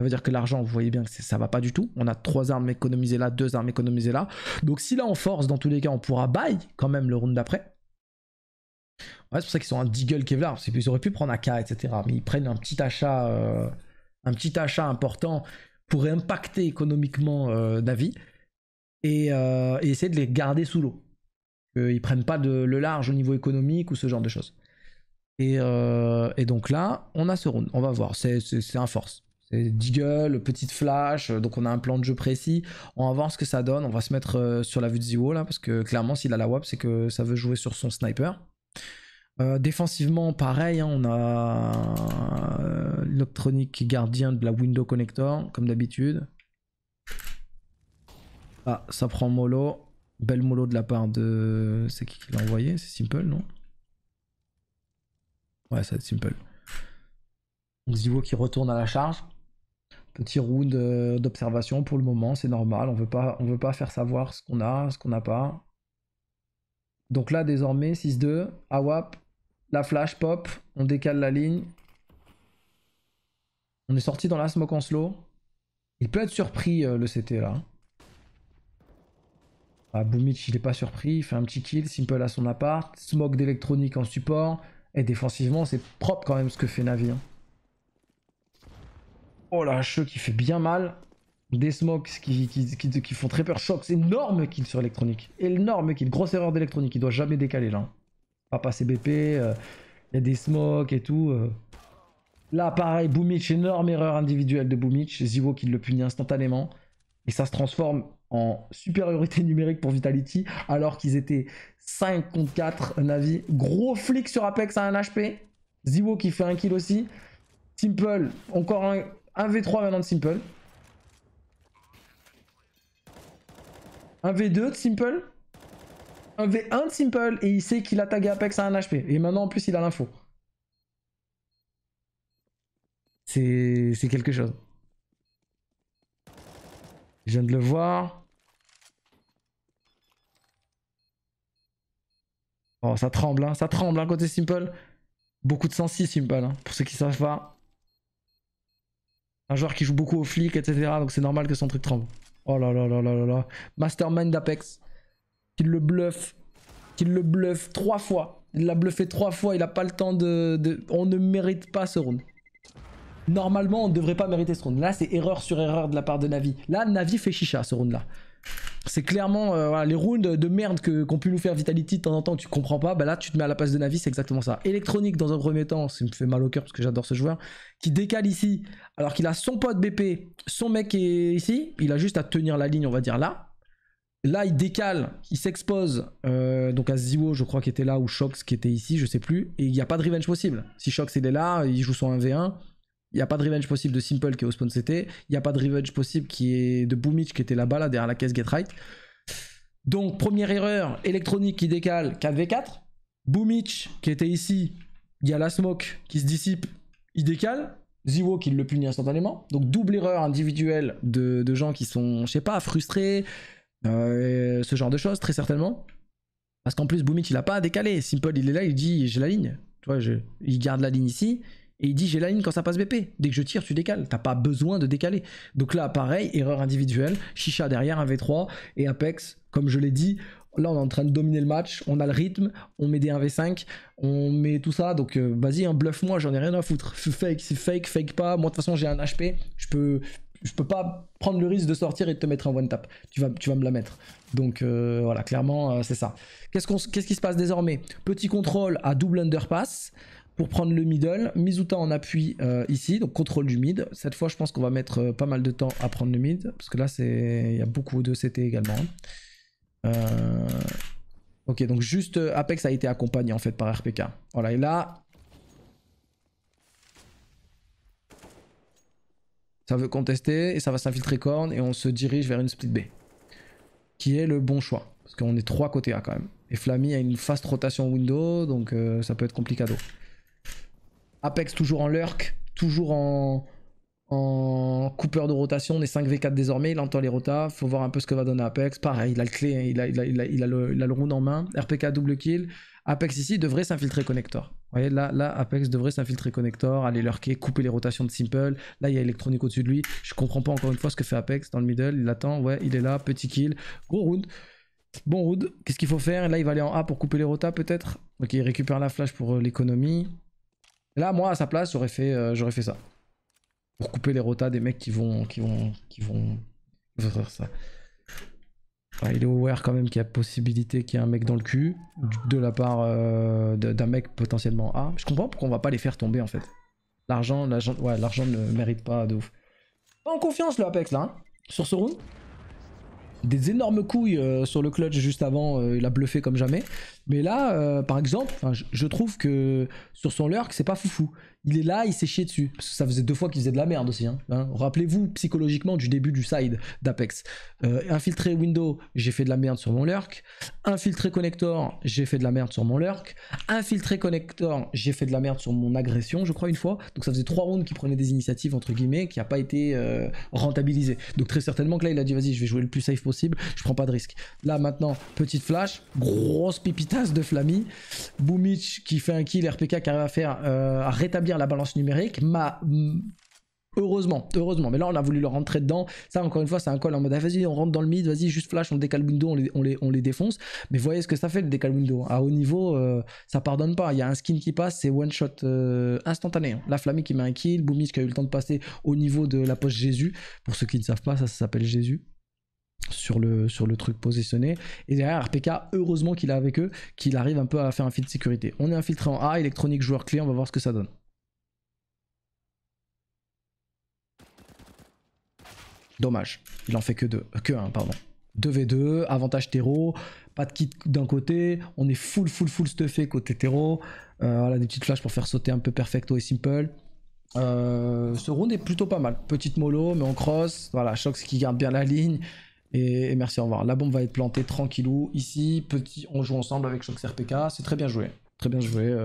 Ça veut dire que l'argent, vous voyez bien que ça va pas du tout. On a trois armes économisées là, deux armes économisées là. Donc si là on force, dans tous les cas, on pourra buy quand même le round d'après. Ouais, c'est pour ça qu'ils sont un deagle Kevlar, parce qu'ils auraient pu prendre AK, etc. Mais ils prennent un petit achat, euh, un petit achat important pour impacter économiquement euh, Navi euh, et, essayer de les garder sous l'eau. Qu'ils prennent pas de, le large au niveau économique ou ce genre de choses. Et, euh, et donc là, on a ce round, on va voir, c'est un force. C'est Diggle, petite flash, euh, donc on a un plan de jeu précis. On va voir ce que ça donne. On va se mettre euh, sur la vue de Ziwo là, parce que clairement, s'il a la WAP, c'est que ça veut jouer sur son sniper. Euh, défensivement, pareil, hein, on a l'optronique gardien de la window connector, comme d'habitude. Ah, ça prend mollo. Belle mollo de la part de. C'est qui qui l'a envoyé C'est Simple, non Ouais, ça c'est Simple. Zivo qui retourne à la charge petit round euh, d'observation pour le moment, c'est normal, on ne veut pas faire savoir ce qu'on a, ce qu'on n'a pas. Donc là désormais 6-2, AWAP, la flash pop, on décale la ligne. On est sorti dans la smoke en slow. Il peut être surpris euh, le CT là. Ah, il n'est pas surpris, il fait un petit kill, Simple à son appart, smoke d'électronique en support. Et défensivement c'est propre quand même ce que fait Navi. Hein. Oh la HE qui fait bien mal. Des smokes qui, qui, font très peur. Shocks, énorme kill sur électronique. Énorme kill. Grosse erreur d'électronique. Il doit jamais décaler là. Hein. Pas passer BP. Il euh, y a des smokes et tout. Euh. Là, pareil, Boomich, énorme erreur individuelle de Boomich. Zivo qui le punit instantanément. Et ça se transforme en supériorité numérique pour Vitality, alors qu'ils étaient 5 contre 4, Navi. Gros flic sur Apex à un HP. Zivo qui fait un kill aussi. Simple, encore un un V3 maintenant de Simple. Un V2 de Simple. Un V1 de Simple. Et il sait qu'il a tagué Apex à un HP. Et maintenant en plus il a l'info. C'est quelque chose. Je viens de le voir. Oh, ça tremble, hein, ça tremble, hein, côté Simple. Beaucoup de sensi, Simple, hein, pour ceux qui savent pas. Un joueur qui joue beaucoup aux flics, etc. Donc c'est normal que son truc tremble. Oh là là là là là là. Mastermind d'Apex. Qu'il le bluffe. Qu'il le bluffe trois fois. Il l'a bluffé trois fois. Il a pas le temps de, de, On ne mérite pas ce round. Normalement, on ne devrait pas mériter ce round. Là, c'est erreur sur erreur de la part de Navi. Là, Navi fait chicha ce round-là c'est clairement euh, les rounds de merde que qu'ont pu nous faire Vitality de temps en temps, tu comprends pas. Bah là, tu te mets à la place de Navi, c'est exactement ça. Électronique dans un premier temps, ça me fait mal au cœur parce que j'adore ce joueur, qui décale ici, alors qu'il a son pote BP, son mec est ici, il a juste à tenir la ligne, on va dire là. Là, il décale, il s'expose, euh, donc à Ziwo, je crois, qui était là, ou Shox, qui était ici, je sais plus, et il n'y a pas de revenge possible. Si Shox, il est là, il joue son 1v1, il n'y a pas de revenge possible de Simple qui est au spawn CT. Il y a pas de revenge possible qui est de Boomich qui était là-bas, là, derrière la caisse Get Right. Donc, première erreur, électronique qui décale 4v4. Boomich qui était ici, il y a la smoke qui se dissipe, il décale. Ziwo qui le punit instantanément. Donc, double erreur individuelle de, gens qui sont, je sais pas, frustrés, euh, ce genre de choses, très certainement. Parce qu'en plus, Boomich il a pas à décaler. Simple il est là, il dit j'ai la ligne. Tu vois, je, il garde la ligne ici. Et il dit j'ai la ligne quand ça passe BP. Dès que je tire, tu décales. T'as pas besoin de décaler. Donc là, pareil, erreur individuelle. Chicha derrière un V3 et Apex, comme je l'ai dit. Là, on est en train de dominer le match. On a le rythme. On met des 1v5. On met tout ça. Donc euh, vas-y, un bluff moi. J'en ai rien à foutre. Fake, c'est fake, fake pas. Moi de toute façon, j'ai un HP. Je peux, je peux pas prendre le risque de sortir et de te mettre un one tap. Tu vas, tu vas me la mettre. Donc euh, voilà, clairement, euh, c'est ça. Qu'est-ce qu'on, qu'est-ce qui se passe désormais Petit contrôle à double underpass pour prendre le middle. Mizuta en appui euh, ici, donc contrôle du mid. Cette fois, je pense qu'on va mettre euh, pas mal de temps à prendre le mid, parce que là, il y a beaucoup de CT également. Euh, ok, donc juste Apex a été accompagné en fait par RPK. Voilà, et là... Ça veut contester et ça va s'infiltrer corne et on se dirige vers une split B. Qui est le bon choix. Parce qu'on est trois côtés A hein, quand même. Et Flammy a une fast rotation window, donc ça peut être complicado. Apex toujours en lurk, toujours en, en coupeur de rotation, on est 5v4 désormais, il entend les rotas, faut voir un peu ce que va donner Apex, pareil, il a le clé, il, a, le, round en main, RPK double kill, Apex ici devrait s'infiltrer connector. voyez, là, là, Apex devrait s'infiltrer connector, aller lurker, couper les rotations de Simple. Là, il y a Electronic au-dessus de lui. Je comprends pas encore une fois ce que fait Apex dans le middle. Il attend, ouais, il est là, petit kill. Gros round. Bon round. Qu'est-ce qu'il faut faire Là, il va aller en A pour couper les rotas peut-être. Ok, il récupère la flash pour euh, l'économie. Là, moi, à sa place, j'aurais fait, euh, j'aurais fait ça. Pour couper les rotas des mecs qui vont. qui vont. qui vont. ça. il est aware quand même qu'il y a possibilité qu'il y ait un mec dans le cul, de la part euh, d'un mec potentiellement A. Je comprends pourquoi on va pas les faire tomber en fait. L'argent, l'argent, ouais, l'argent ne mérite pas de ouf. Pas en confiance le Apex là, hein. sur ce round des énormes couilles euh, sur le clutch juste avant, euh, il a bluffé comme jamais. Mais là, euh, par exemple, je, je, trouve que sur son lurk, c'est pas foufou il est là, il s'est chié dessus. ça faisait deux fois qu'il faisait de la merde aussi. Hein. Hein, rappelez-vous psychologiquement du début du side d'Apex. Euh, infiltré window, j'ai fait de la merde sur mon lurk. Infiltré connector, j'ai fait de la merde sur mon lurk. Infiltré connector, j'ai fait de la merde sur mon agression, je crois, une fois. Donc ça faisait trois rounds qui prenait des initiatives, entre guillemets, qui n'a pas été euh, rentabilisé. Donc très certainement que là, il a dit vas-y, je vais jouer le plus safe possible, je prends pas de risque. Là, maintenant, petite flash, grosse pépitas de Flamy, Boomich qui fait un kill, RPK qui arrive à faire, euh, à rétablir la balance numérique m'a Heureusement, heureusement. Mais là, on a voulu le rentrer dedans. Ça, encore une fois, c'est un call en mode ah, vas-y, on rentre dans le mid, vas-y, juste flash, on décale window, on les, on, les, on les, défonce. Mais voyez ce que ça fait le décal window. À haut niveau, euh, ça pardonne pas. Il y a un skin qui passe, c'est one shot euh, instantané. La flamme qui met un kill, Boomis qui a eu le temps de passer au niveau de la poche Jésus. Pour ceux qui ne savent pas, ça, s'appelle Jésus. Sur le, sur le truc positionné. Et derrière, RPK, heureusement qu'il est avec eux, qu'il arrive un peu à faire un fil de sécurité. On est infiltré en A, électronique, joueur clé, on va voir ce que ça donne. Dommage. Il en fait que deux. Euh, un, pardon. 2v2, avantage terreau, pas de kit d'un côté, on est full full full stuffé côté terreau. Euh, voilà, des petites flashs pour faire sauter un peu perfecto et simple. Euh, ce round est plutôt pas mal. Petite mollo, mais on cross. Voilà, Shox qui garde bien la ligne. Et, merci, au revoir. La bombe va être plantée tranquillou. Ici, petit, on joue ensemble avec Shox RPK. C'est très bien joué. Très bien joué.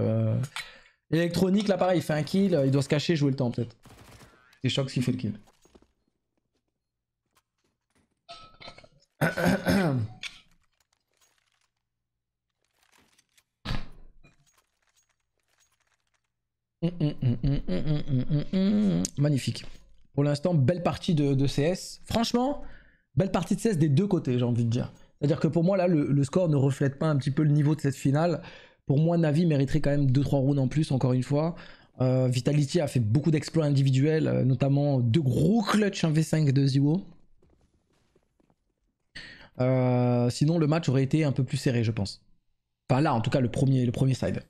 Électronique, là pareil, il fait un kill. Il doit se cacher, jouer le temps peut-être. C'est Shox qui fait le kill. Magnifique. Pour l'instant, belle partie de, CS. Franchement, belle partie de CS des deux côtés, j'ai envie de dire. C'est-à-dire que pour moi, là, le, score ne reflète pas un petit peu le niveau de cette finale. Pour moi, Navi mériterait quand même 2-3 rounds en plus, encore une fois. Euh, Vitality a fait beaucoup d'exploits individuels, euh, notamment deux gros clutch en V5 de ZywOo euh, sinon, le match aurait été un peu plus serré, je pense. Enfin, là, en tout cas, le premier, le premier side.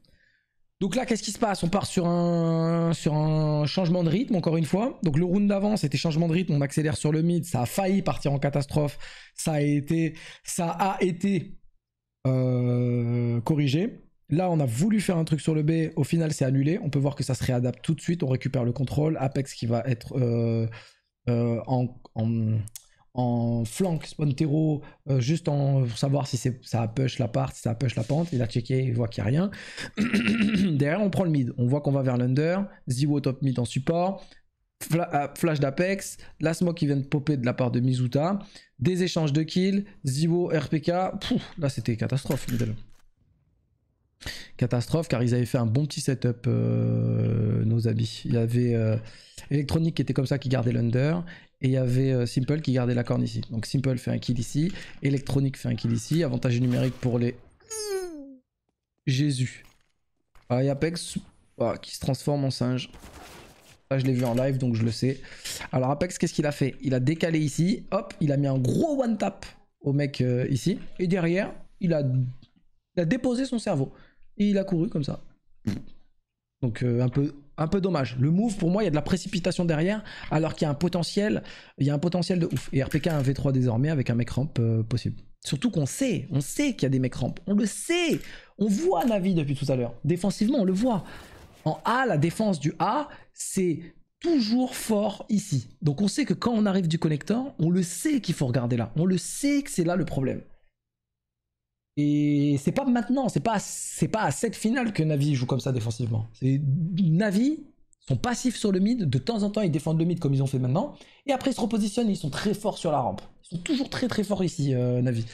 Donc là, qu'est-ce qui se passe On part sur un, sur un changement de rythme, encore une fois. Donc le round d'avant, c'était changement de rythme, on accélère sur le mid, ça a failli partir en catastrophe, ça a été, ça a été euh, corrigé. Là, on a voulu faire un truc sur le B, au final, c'est annulé. On peut voir que ça se réadapte tout de suite, on récupère le contrôle. Apex qui va être euh, en, en, en flank Spontero, euh, juste en, savoir si ça push la part, si ça push la pente. Il a checké, il voit qu'il n'y a rien. Derrière, on prend le mid. On voit qu'on va vers l'under. Ziwo top mid en support. Ah, flash d'Apex, la smoke qui vient de popper de la part de Mizuta, des échanges de kills, Ziwo, RPK, là c'était catastrophe middle. Catastrophe, car ils avaient fait un bon petit setup, euh, nos habits Il y avait euh, Electronic qui était comme ça, qui gardait l'under, et il y avait euh, Simple qui gardait la corne ici. Donc Simple fait un kill ici, Electronic fait un kill ici, avantage numérique pour les... Jésus. Ah, Apex ah, qui se transforme en singe. Là, je l'ai vu en live, donc je le sais. Alors Apex, qu'est-ce qu'il a fait Il a décalé ici, hop, il a mis un gros one-tap au mec euh, ici, et derrière, il a déposé son cerveau. Et il a couru comme ça. Hmm. Donc euh, un peu un peu dommage. Le move pour moi, il y a de la précipitation derrière alors qu'il y a un potentiel, il y a un potentiel de ouf. Et RPK a un V3 désormais avec un mec ramp euh, possible. Surtout qu'on sait, on sait qu'il y a des mecs ramp. On le sait. On voit Navi depuis tout à l'heure. Défensivement, on le voit. En A, la défense du A, c'est toujours fort ici. Donc on sait que quand on arrive du connecteur, on le sait qu'il faut regarder là. On le sait que c'est là le problème. Et c'est pas maintenant, c'est pas, pas à cette finale que Navi joue comme ça défensivement. Navi, sont passifs sur le mid, de temps en temps ils défendent le mid comme ils ont fait maintenant, et après ils se repositionnent, ils sont très forts sur la rampe. Ils sont toujours très très forts ici, euh, Navi.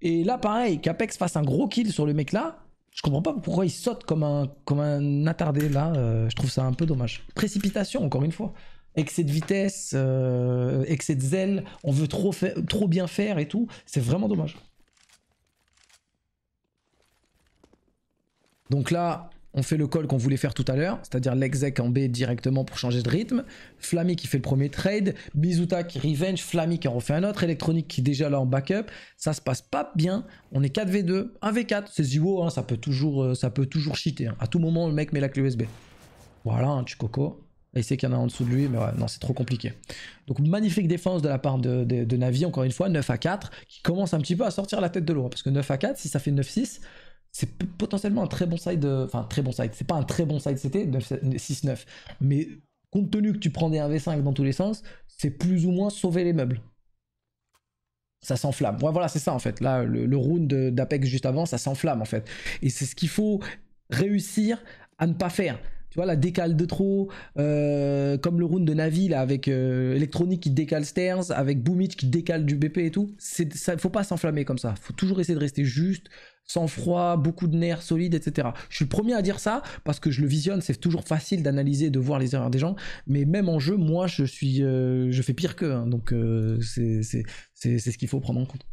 Et là pareil, Capex fasse un gros kill sur le mec là, je comprends pas pourquoi il saute comme un, comme un attardé là, euh, je trouve ça un peu dommage. Précipitation encore une fois, excès de vitesse, euh, excès de zèle, on veut trop, trop bien faire et tout, c'est vraiment dommage. Donc là, on fait le call qu'on voulait faire tout à l'heure, c'est-à-dire l'exec en B directement pour changer de rythme, Flammy qui fait le premier trade, Bizuta qui revenge, Flammy qui en refait un autre, électronique qui est déjà là en backup, ça se passe pas bien, on est 4v2, 1v4, c'est Ziwo, hein, ça peut toujours euh, ça peut toujours cheater, hein. à tout moment le mec met la clé USB. Voilà, un hein, tu coco. il sait qu'il y en a en dessous de lui, mais non, c'est trop compliqué. Donc, magnifique défense de la part de, de Navi, encore une fois, 9 à 4, qui commence un petit peu à sortir la tête de l'eau. Parce que 9 à 4, si ça fait 9-6, c'est potentiellement un très bon side, euh, enfin très bon side, c'est pas un très bon side c'était 6-9, mais compte tenu que tu prends des 1v5 dans tous les sens, c'est plus ou moins sauver les meubles. Ça s'enflamme. voilà, c'est ça en fait. Là, le round d'Apex juste avant, ça s'enflamme en fait. Et c'est ce qu'il faut réussir à ne pas faire tu vois, la décale de trop, euh, comme le round de Navi avec électronique euh, qui décale Stairs, avec Boomich qui décale du BP et tout. Ça, faut pas s'enflammer comme ça. Faut toujours essayer de rester juste, sans froid, beaucoup de nerfs solides, etc. Je suis le premier à dire ça parce que je le visionne. C'est toujours facile d'analyser, de voir les erreurs des gens. Mais même en jeu, moi, je suis, euh, je fais pire qu'eux. Hein, donc c'est ce qu'il faut prendre en compte.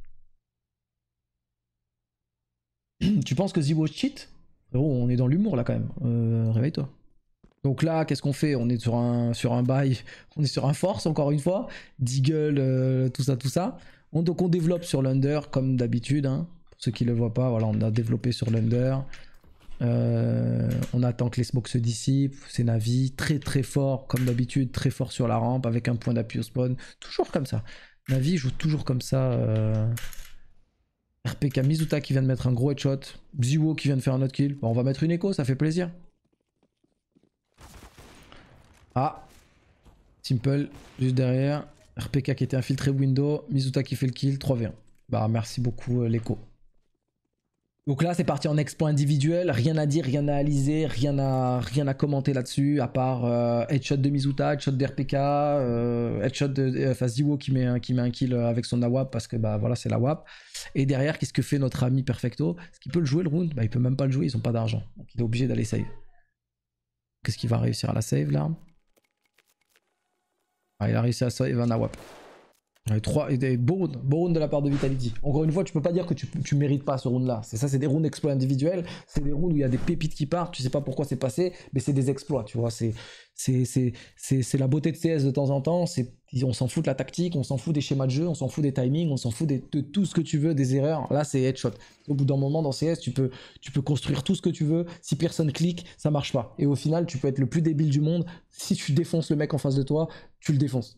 tu penses que Watch cheat on est dans l'humour là quand même. Réveille-toi. Donc là, qu'est-ce qu'on fait On est sur un, sur un bail, on est sur un force encore une fois, Deagle, euh, tout ça, tout ça. donc on développe sur l'under comme d'habitude, hein. pour ceux qui ne le voient pas, voilà, on a développé sur l'under. Euh, on attend que les smokes se dissipent, c'est Navi, très très fort comme d'habitude, très fort sur la rampe avec un point d'appui au spawn, toujours comme ça. Navi joue toujours comme ça. Euh, RPK Mizuta qui vient de mettre un gros headshot, Ziwo qui vient de faire un autre kill, on va mettre une écho, ça fait plaisir. Ah. Simple, juste derrière. RPK qui était infiltré window. Mizuta qui fait le kill, 3v1. Bah merci beaucoup euh, l'écho. Donc là c'est parti en exploit individuel, rien à dire, rien à analyser, rien à, rien à commenter là-dessus, à part euh, headshot de Mizuta, headshot d'RPK, RPK, euh, headshot de enfin, Ziwo qui met, un, qui met un kill avec son AWAP parce que bah voilà c'est la WAP. Et derrière qu'est-ce que fait notre ami Perfecto Est-ce qu'il peut le jouer le round Bah il peut même pas le jouer, ils ont pas d'argent. Donc il est obligé d'aller save. Qu'est-ce qu'il va réussir à la save là ah, il a réussi à sauver un Awap trois et beau round, de la part de Vitality. Encore une fois, tu peux pas dire que tu, tu mérites pas ce round là. C'est ça, c'est des rounds d'exploits individuels, c'est des rounds où il y a des pépites qui partent, tu sais pas pourquoi c'est passé, mais c'est des exploits, tu vois. C'est c'est la beauté de CS de temps en temps, on s'en fout de la tactique, on s'en fout des schémas de jeu, on s'en fout des timings, on s'en fout de tout ce que tu veux, des erreurs. Là, c'est headshot. Au bout d'un moment, dans CS, tu peux, tu peux construire tout ce que tu veux. Si personne clique, ça marche pas. Et au final, tu peux être le plus débile du monde. Si tu défonces le mec en face de toi, tu le défonces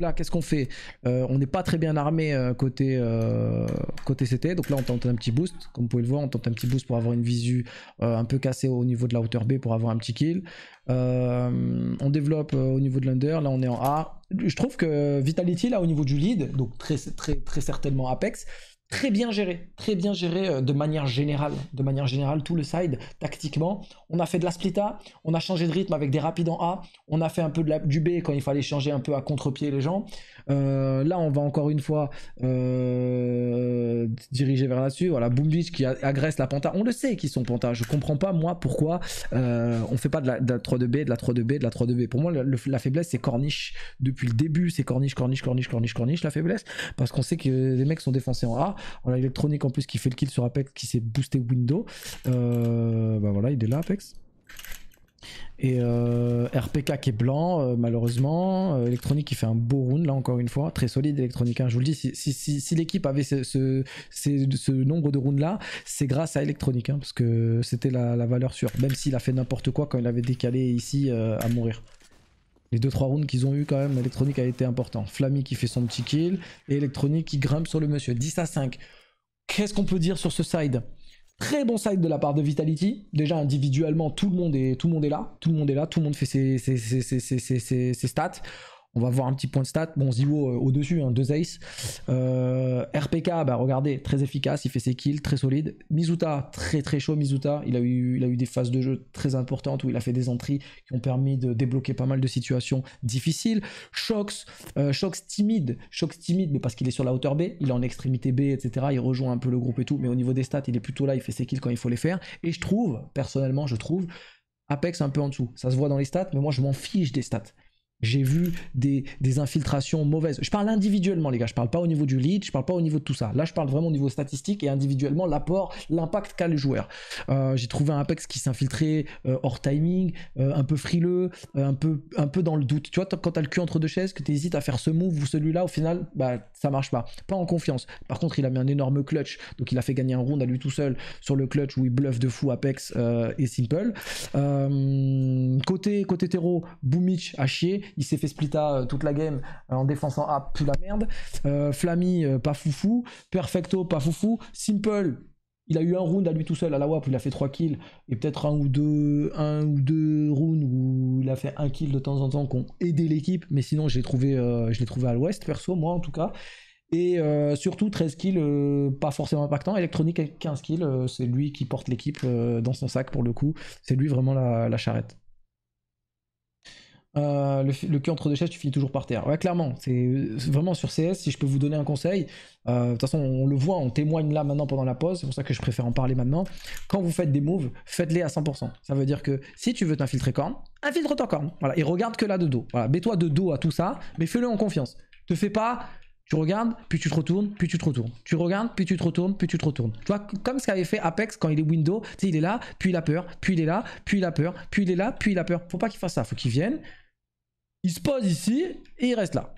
là, qu'est-ce qu'on fait euh, On n'est pas très bien armé euh, côté, euh, côté CT, donc là on tente un petit boost, comme vous pouvez le voir, on tente un petit boost pour avoir une visu un peu cassée au niveau de la hauteur B pour avoir un petit kill. on développe au niveau de l'under, là on est en A. Je trouve que Vitality, là au niveau du lead, donc très, très, très certainement Apex, très bien géré, très bien géré euh, de manière générale, de manière générale tout le side tactiquement. On a fait de la splita, on a changé de rythme avec des rapides en A, on a fait un peu de du B quand il fallait changer un peu à contre-pied les gens. Euh, là, on va encore une fois euh, diriger vers là-dessus. Voilà, Boom qui agresse la Panta. On le sait qu'ils sont Panta. Je comprends pas, moi, pourquoi euh, on fait pas de la, 3-2B, de la 3-2B, de la 3-2B. Pour moi, la faiblesse, c'est corniche. Depuis le début, c'est corniche, corniche, corniche, corniche, corniche, la faiblesse. Parce qu'on sait que les mecs sont défoncés en A. On a l'électronique en plus qui fait le kill sur Apex, qui s'est boosté window. bah voilà, il est là, Apex. Et euh, RPK qui est blanc, euh, malheureusement. Euh, Electronic qui fait un beau round, là encore une fois. Très solide, Electronique. Hein. je vous le dis, si, l'équipe avait ce, nombre de rounds là, c'est grâce à Electronic. Hein, parce que c'était la, valeur sûre. Même s'il a fait n'importe quoi quand il avait décalé ici à mourir. Les 2-3 rounds qu'ils ont eu quand même, Electronique a été important. Flammy qui fait son petit kill. Et Electronic qui grimpe sur le monsieur. 10 à 5. Qu'est-ce qu'on peut dire sur ce side Très bon side de la part de Vitality. Déjà individuellement, tout le monde est, tout le monde est là. Tout le monde est là. Tout le monde fait ses, ses, ses, ses stats. On va voir un petit point de stats. Bon, Ziwo euh, au-dessus, hein, deux aces. Euh, RPK, bah regardez, très efficace, il fait ses kills, très solide. Mizuta, très très chaud Mizuta. Il a eu, il a eu des phases de jeu très importantes où il a fait des entrées qui ont permis de débloquer pas mal de situations difficiles. Shox, euh, Shox timide, Shox timide, mais parce qu'il est sur la hauteur B, il est en extrémité B, etc. Il rejoint un peu le groupe et tout, mais au niveau des stats, il est plutôt là, il fait ses kills quand il faut les faire. Et je trouve, personnellement, je trouve Apex un peu en dessous. Ça se voit dans les stats, mais moi je m'en fiche des stats. J'ai vu des, des, infiltrations mauvaises. Je parle individuellement, les gars. Je parle pas au niveau du lead, je parle pas au niveau de tout ça. Là, je parle vraiment au niveau statistique et individuellement l'apport, l'impact qu'a le joueur. Euh, j'ai trouvé un Apex qui s'infiltrait infiltré euh, hors timing, euh, un peu frileux, un, peu, un peu dans le doute. Tu vois, quand t'as le cul entre deux chaises, que t'hésites à faire ce move ou celui-là, au final, bah ça marche pas. Pas en confiance. Par contre, il a mis un énorme clutch, donc il a fait gagner un round à lui tout seul sur le clutch où il bluffe de fou Apex et Simple. côté côté terreau, Boomich a chier il s'est fait splita euh, toute la game euh, en défendant à A, ah, plus la merde. Euh, Flammy, pas foufou. Perfecto, pas foufou. Simple, il a eu un round à lui tout seul à la WAP il a fait 3 kills et peut-être un ou deux un ou deux rounds où il a fait un kill de temps en temps qui ont aidé l'équipe mais sinon je l'ai trouvé trouvé à l'ouest perso moi en tout cas et surtout 13 kills pas forcément impactant électronique avec 15 kills c'est lui qui porte l'équipe dans son sac pour le coup c'est lui vraiment la charrette euh, le, le, cul entre deux chaises, tu finis toujours par terre. Ouais, clairement, c'est vraiment sur CS, si je peux vous donner un conseil, euh, de toute façon, on, le voit, on témoigne là maintenant pendant la pause, c'est pour ça que je préfère en parler maintenant. Quand vous faites des moves, faites-les à 100%. Ça veut dire que si tu veux t'infiltrer corne, infiltre ton corne. Voilà, et regarde que là de dos. Voilà, mets-toi de dos à tout ça, mais fais-le en confiance. Te fais pas tu regardes, puis tu te retournes, puis tu te retournes. Tu regardes, puis tu te retournes, puis tu te retournes. Tu vois, comme ce qu'avait fait Apex quand il est window, tu sais, il est là, puis il a peur, puis il est là, puis il a peur, puis il est là, puis il a peur. Faut pas qu'il fasse ça, faut qu'il vienne, il se pose ici et il reste là.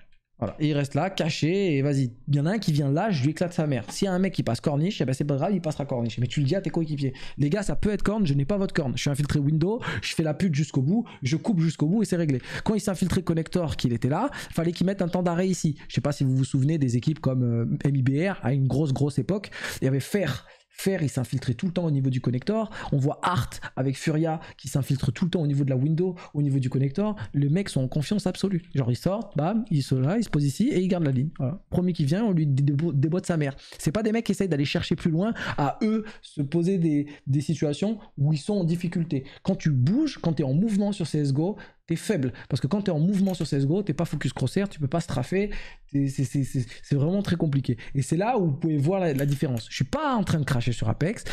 il reste là, caché, et vas-y. Il y en a un qui vient là, je lui éclate sa mère. S'il y a un mec qui passe corniche, eh ben c'est pas grave, il passera corniche. Mais tu le dis à tes coéquipiers. Les gars, ça peut être corne, je n'ai pas votre corne. Je suis infiltré window, je fais la pute jusqu'au bout, je coupe jusqu'au bout et c'est réglé. Quand il s'est infiltré connector, qu'il était là, fallait qu'il mette un temps d'arrêt ici. Je sais pas si vous vous souvenez des équipes comme euh, MIBR, à une grosse, grosse époque, il y avait Fer Fer, il s'infiltrait tout le temps au niveau du connecteur, On voit Art avec Furia qui s'infiltre tout le temps au niveau de la window, au niveau du connecteur, Les mecs sont en confiance absolue. Genre, ils sortent, bam, ils sont là, ils se posent ici et ils gardent la ligne. Premier qui vient, on lui déboîte sa mère. C'est pas des mecs qui essayent d'aller chercher plus loin à eux se poser des, des situations où ils sont en difficulté. Quand tu bouges, quand tu es en mouvement sur CSGO, faible. Parce que quand tu es en mouvement sur CSGO, t'es pas focus crosshair, tu peux pas straffer, traffer c'est vraiment très compliqué. Et c'est là où vous pouvez voir la, différence. Je suis pas en train de cracher sur Apex,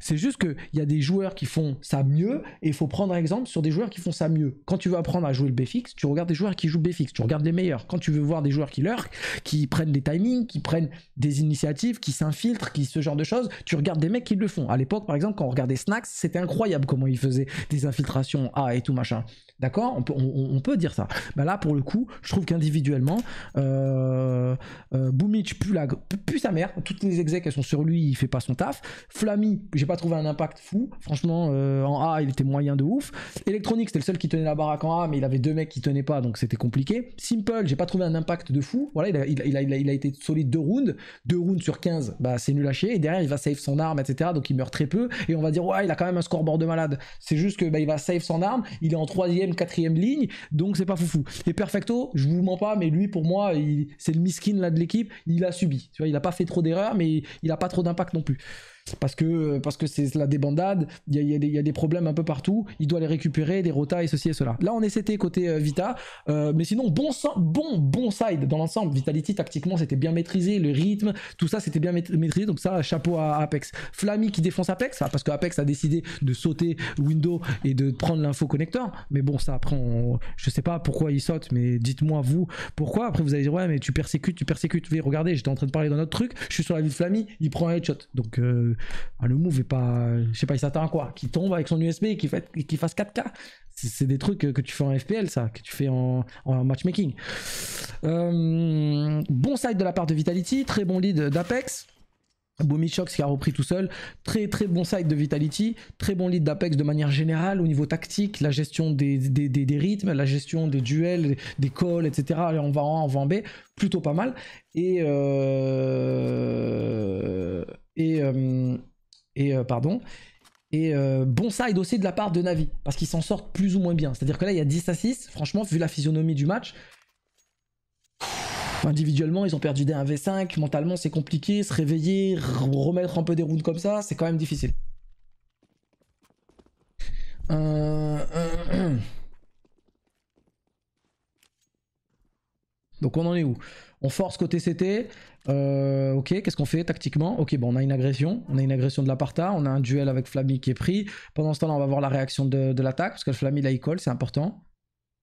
c'est juste qu'il y a des joueurs qui font ça mieux, et il faut prendre un exemple sur des joueurs qui font ça mieux. Quand tu veux apprendre à jouer le BFX, tu regardes des joueurs qui jouent BFX, tu regardes les meilleurs. Quand tu veux voir des joueurs qui leur qui prennent des timings, qui prennent des initiatives, qui s'infiltrent, qui ce genre de choses, tu regardes des mecs qui le font. À l'époque, par exemple, quand on regardait Snacks, c'était incroyable comment ils faisaient des infiltrations A et tout machin. D'accord on peut, dire ça. Bah là, pour le coup, je trouve qu'individuellement, euh, euh, pue, sa mère. Toutes les execs, sont sur lui, il fait pas son taf. Flamy, j'ai pas trouvé un impact fou. Franchement, euh, en A, il était moyen de ouf. Electronic, c'était le seul qui tenait la baraque en A, mais il avait deux mecs qui tenaient pas, donc c'était compliqué. Simple, j'ai pas trouvé un impact de fou. Voilà, il a, été solide deux rounds. Deux rounds sur 15, bah, c'est nul à chier. Et derrière, il va save son arme, etc. Donc il meurt très peu. Et on va dire, ouais, il a quand même un scoreboard de malade. C'est juste que bah, il va save son arme. Il est en troisième, quatrième ligne, donc c'est pas foufou. Et Perfecto, je vous mens pas, mais lui pour moi, c'est le miskin là de l'équipe, il a subi. Tu vois, il a pas fait trop d'erreurs, mais il a pas trop d'impact non plus parce que parce que c'est la débandade, il y a, y a, des problèmes un peu partout, il doit les récupérer, des rotas et ceci et cela. Là on est CT côté euh, Vita, euh, mais sinon bon, bon, bon side dans l'ensemble, Vitality tactiquement c'était bien maîtrisé, le rythme, tout ça c'était bien maîtrisé, donc ça chapeau à Apex. Flammy qui défonce Apex, ah, parce que Apex a décidé de sauter Windows et de prendre l'info connecteur, mais bon ça après je sais pas pourquoi il saute, mais dites-moi vous pourquoi, après vous allez dire ouais mais tu persécutes, tu persécutes, oui regardez j'étais en train de parler d'un autre truc, je suis sur la vie de Flammy, il prend un headshot, donc... Euh, ah, le, move est pas. Je sais pas, il s'attend à quoi Qu'il tombe avec son USB et qu'il fasse 4K C'est des trucs que tu fais en FPL, ça, que tu fais en, matchmaking. Euh, bon side de la part de Vitality, très bon lead d'Apex. Bomichox qui a repris tout seul, très très bon side de Vitality, très bon lead d'Apex de manière générale au niveau tactique, la gestion des, des, rythmes, la gestion des duels, des calls, etc. Et on va en, on va en B, plutôt pas mal. Et euh et, euh, et euh, pardon, et euh, bon side aussi de la part de Navi, parce qu'ils s'en sortent plus ou moins bien. C'est-à-dire que là, il y a 10 à 6, franchement, vu la physionomie du match, individuellement, ils ont perdu des 1v5, mentalement, c'est compliqué, se réveiller, remettre un peu des rounds comme ça, c'est quand même difficile. Donc on en est où On force côté CT, euh, ok, qu'est-ce qu'on fait tactiquement Ok, bon, on a une agression, on a une agression de l'apartheid on a un duel avec Flammy qui est pris. Pendant ce temps-là, on va voir la réaction de, l'attaque, parce que le Flammy là il colle, c'est important.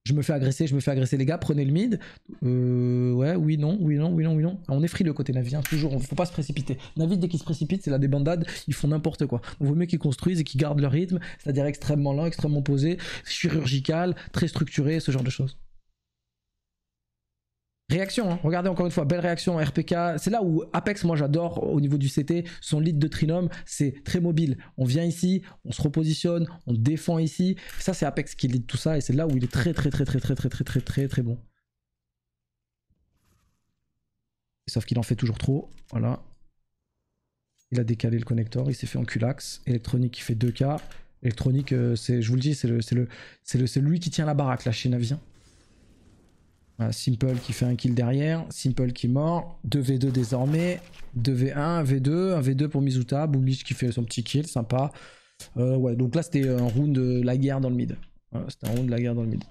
Je me fais agresser, je me fais agresser les gars, prenez le mid. Euh, ouais, oui, non, oui, non, oui, non, oui, non. Ah, on est free le côté Navi, hein, toujours, faut pas se précipiter. Navi, dès qu'ils se précipitent, c'est la débandade, ils font n'importe quoi. On vaut mieux qu'ils construisent et qu'ils gardent leur rythme, c'est-à-dire extrêmement lent, extrêmement posé, chirurgical, très structuré, ce genre de choses. Réaction, hein. regardez encore une fois, belle réaction RPK. C'est là où Apex, moi j'adore au niveau du CT, son lead de Trinom, c'est très mobile. On vient ici, on se repositionne, on défend ici. Ça c'est Apex qui lead tout ça et c'est là où il est très très très très très très très très très très bon. Sauf qu'il en fait toujours trop, voilà. Il a décalé le connecteur, il s'est fait en culax. Électronique qui fait 2K. Électronique, euh, je vous le dis, c'est le, le, le, qui tient la baraque, la chez Navien. Simple qui fait un kill derrière, Simple qui est mort, 2v2 désormais, 2v1, V2, 1v2 pour Mizuta, Boulich qui fait son petit kill, sympa. Euh, ouais, donc là c'était un round de la guerre dans le mid. c'était un round de la guerre dans le mid.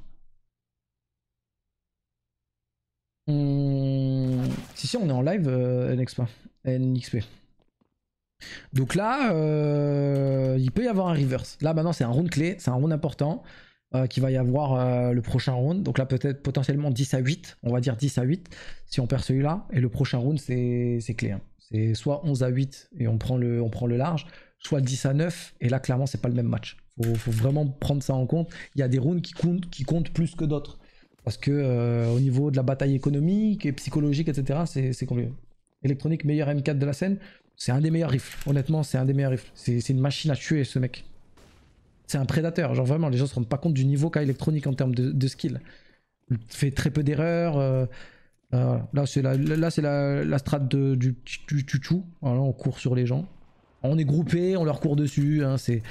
Hmm, si, si, on est en live euh, NXP. Donc là, euh, il peut y avoir un reverse. Là maintenant c'est un round clé, c'est un round important. Qui euh, qu'il va y avoir euh, le prochain round. Donc là, peut-être potentiellement 10 à 8. On va dire 10 à 8 si on perd celui-là. Et le prochain round, c'est clé. Hein. C'est soit 11 à 8 et on prend le, on prend le large, soit 10 à 9. Et là, clairement, c'est pas le même match. Faut, vraiment prendre ça en compte. Il y a des rounds qui comptent, qui comptent plus que d'autres. Parce que euh, au niveau de la bataille économique et psychologique, etc., c'est compliqué. Électronique, meilleur M4 de la scène, c'est un des meilleurs rifles. Honnêtement, c'est un des meilleurs rifles. C'est une machine à tuer, ce mec. C'est un prédateur. Genre vraiment, les gens se rendent pas compte du niveau qu'a électronique en termes de, skill. fait très peu d'erreurs. Euh, euh, là, c'est la, là, c'est la, la strat de, du tutu. on court sur les gens. On est groupé, on leur court dessus. Hein, c'est,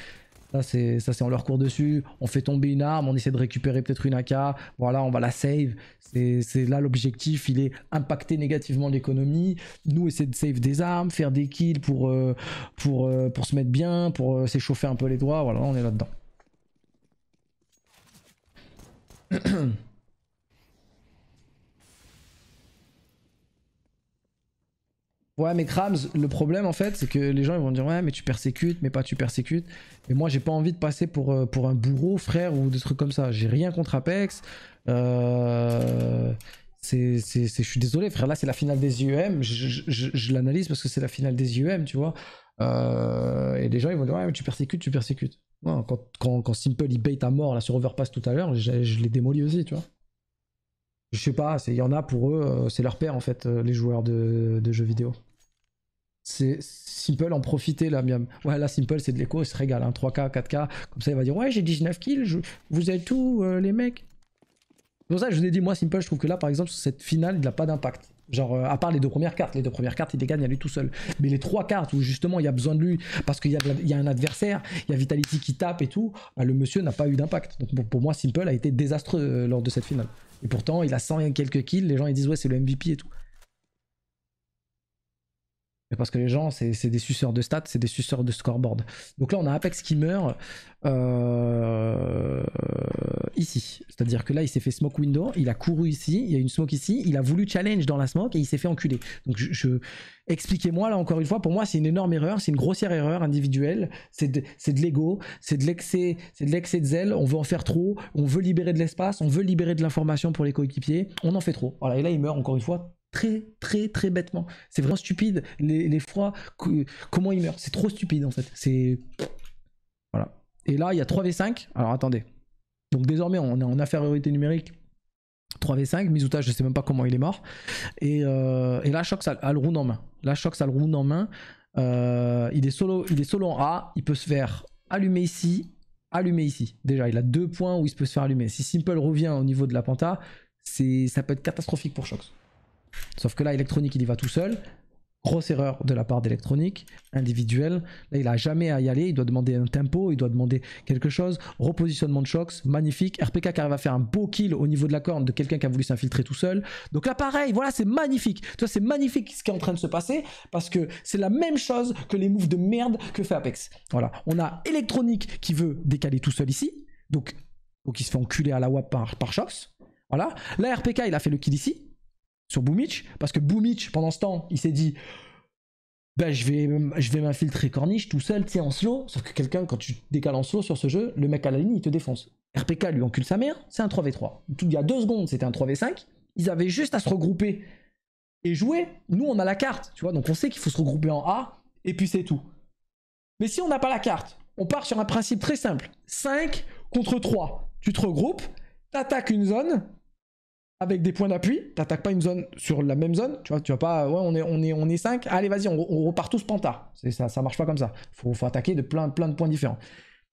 ça c'est on leur court dessus, on fait tomber une arme, on essaie de récupérer peut-être une AK, voilà, on va la save. C'est là l'objectif, il est impacter négativement l'économie. Nous essayer de save des armes, faire des kills pour euh, pour euh, pour se mettre bien, pour euh, s'échauffer un peu les doigts, voilà, on est là-dedans. Ouais, mais Krams, le problème en fait, c'est que les gens ils vont dire ouais, mais tu persécutes, mais pas tu persécutes. Mais moi, j'ai pas envie de passer pour, euh, pour un bourreau, frère, ou des trucs comme ça. J'ai rien contre Apex. Euh, je suis désolé, frère. Là, c'est la finale des IEM. Je, l'analyse parce que c'est la finale des IEM, tu vois. Euh, et les gens, ils vont dire Ouais, mais tu persécutes, tu persécutes. quand, quand, quand, Simple, il bait à mort là, sur Overpass tout à l'heure, je, l'ai démoli aussi, tu vois. Je sais pas, il y en a pour eux, euh, c'est leur père en fait, euh, les joueurs de, jeux vidéo. C'est Simple en profiter là, miam. Ouais, là, Simple, c'est de l'écho, il se régale, 3K, hein, 4K. Comme ça, il va dire Ouais, j'ai 19 kills, vous êtes tous euh, les mecs. C'est pour ça je vous ai dit, moi, Simple, je trouve que là, par exemple, sur cette finale, il n'a pas d'impact. Genre, euh, à part les deux premières cartes, les deux premières cartes, il les gagne à lui tout seul. Mais les trois cartes où justement il y a besoin de lui parce qu'il y, a un adversaire, il y a Vitality qui tape et tout, bah, le monsieur n'a pas eu d'impact. Donc pour, moi, Simple a été désastreux euh, lors de cette finale. Et pourtant, il a 100 et quelques kills, les gens ils disent ouais, c'est le MVP et tout. Mais parce que les gens, c'est des suceurs de stats, c'est des suceurs de scoreboard. Donc là, on a Apex qui meurt euh, ici. C'est-à-dire que là, il s'est fait smoke window, il a couru ici, il y a une smoke ici, il a voulu challenge dans la smoke et il s'est fait enculer. Donc je, expliquez-moi là encore une fois, pour moi, c'est une énorme erreur, c'est une grossière erreur individuelle, c'est de, de l'ego, c'est de l'excès, c'est de l'excès de zèle. On veut en faire trop, on veut libérer de l'espace, on veut libérer de l'information pour les coéquipiers, on en fait trop. Voilà, et là, il meurt encore une fois très très très bêtement. C'est vraiment stupide les, les froids comment il meurt. C'est trop stupide en fait. C'est voilà. Et là il y a 3v5. Alors attendez. Donc désormais on est en infériorité numérique. 3v5, Mizuta, je sais même pas comment il est mort. Et, euh, et là, Shox a, le round en main. Là, Shox a le round en main. Euh, il, est solo, il est solo en A. Il peut se faire allumer ici, allumer ici. Déjà, il a deux points où il peut se faire allumer. Si Simple revient au niveau de la Penta, ça peut être catastrophique pour Shox. Sauf que là, électronique, il y va tout seul. Grosse erreur de la part d'électronique, individuel Là, il a jamais à y aller. Il doit demander un tempo, il doit demander quelque chose. Repositionnement de shocks, magnifique. RPK qui arrive à faire un beau kill au niveau de la corne de quelqu'un qui a voulu s'infiltrer tout seul. Donc là, pareil, voilà, c'est magnifique. Tu c'est magnifique ce qui est en train de se passer parce que c'est la même chose que les moves de merde que fait Apex. Voilà, on a électronique qui veut décaler tout seul ici. Donc, donc il se fait enculer à la WAP par, par Voilà. Là, RPK, il a fait le kill ici sur Boomich, parce que Boomich, pendant ce temps, il s'est dit bah, je vais, je vais m'infiltrer Corniche tout seul, tu sais, en slow. Sauf que quelqu'un, quand tu décales en slow sur ce jeu, le mec à la ligne, il te défonce. RPK lui encule sa mère, c'est un 3v3. il y a deux secondes, c'était un 3v5. Ils avaient juste à se regrouper et jouer. Nous, on a la carte, tu vois, donc on sait qu'il faut se regrouper en A, et puis c'est tout. Mais si on n'a pas la carte, on part sur un principe très simple 5 contre 3. Tu te regroupes, t'attaques une zone, avec des points d'appui, t'attaques pas une zone sur la même zone, tu vois, tu vas pas, ouais, on est, on est, on est 5, allez, vas-y, on, repart tous panta. Ça, ça marche pas comme ça. Faut, faut attaquer de plein, plein de points différents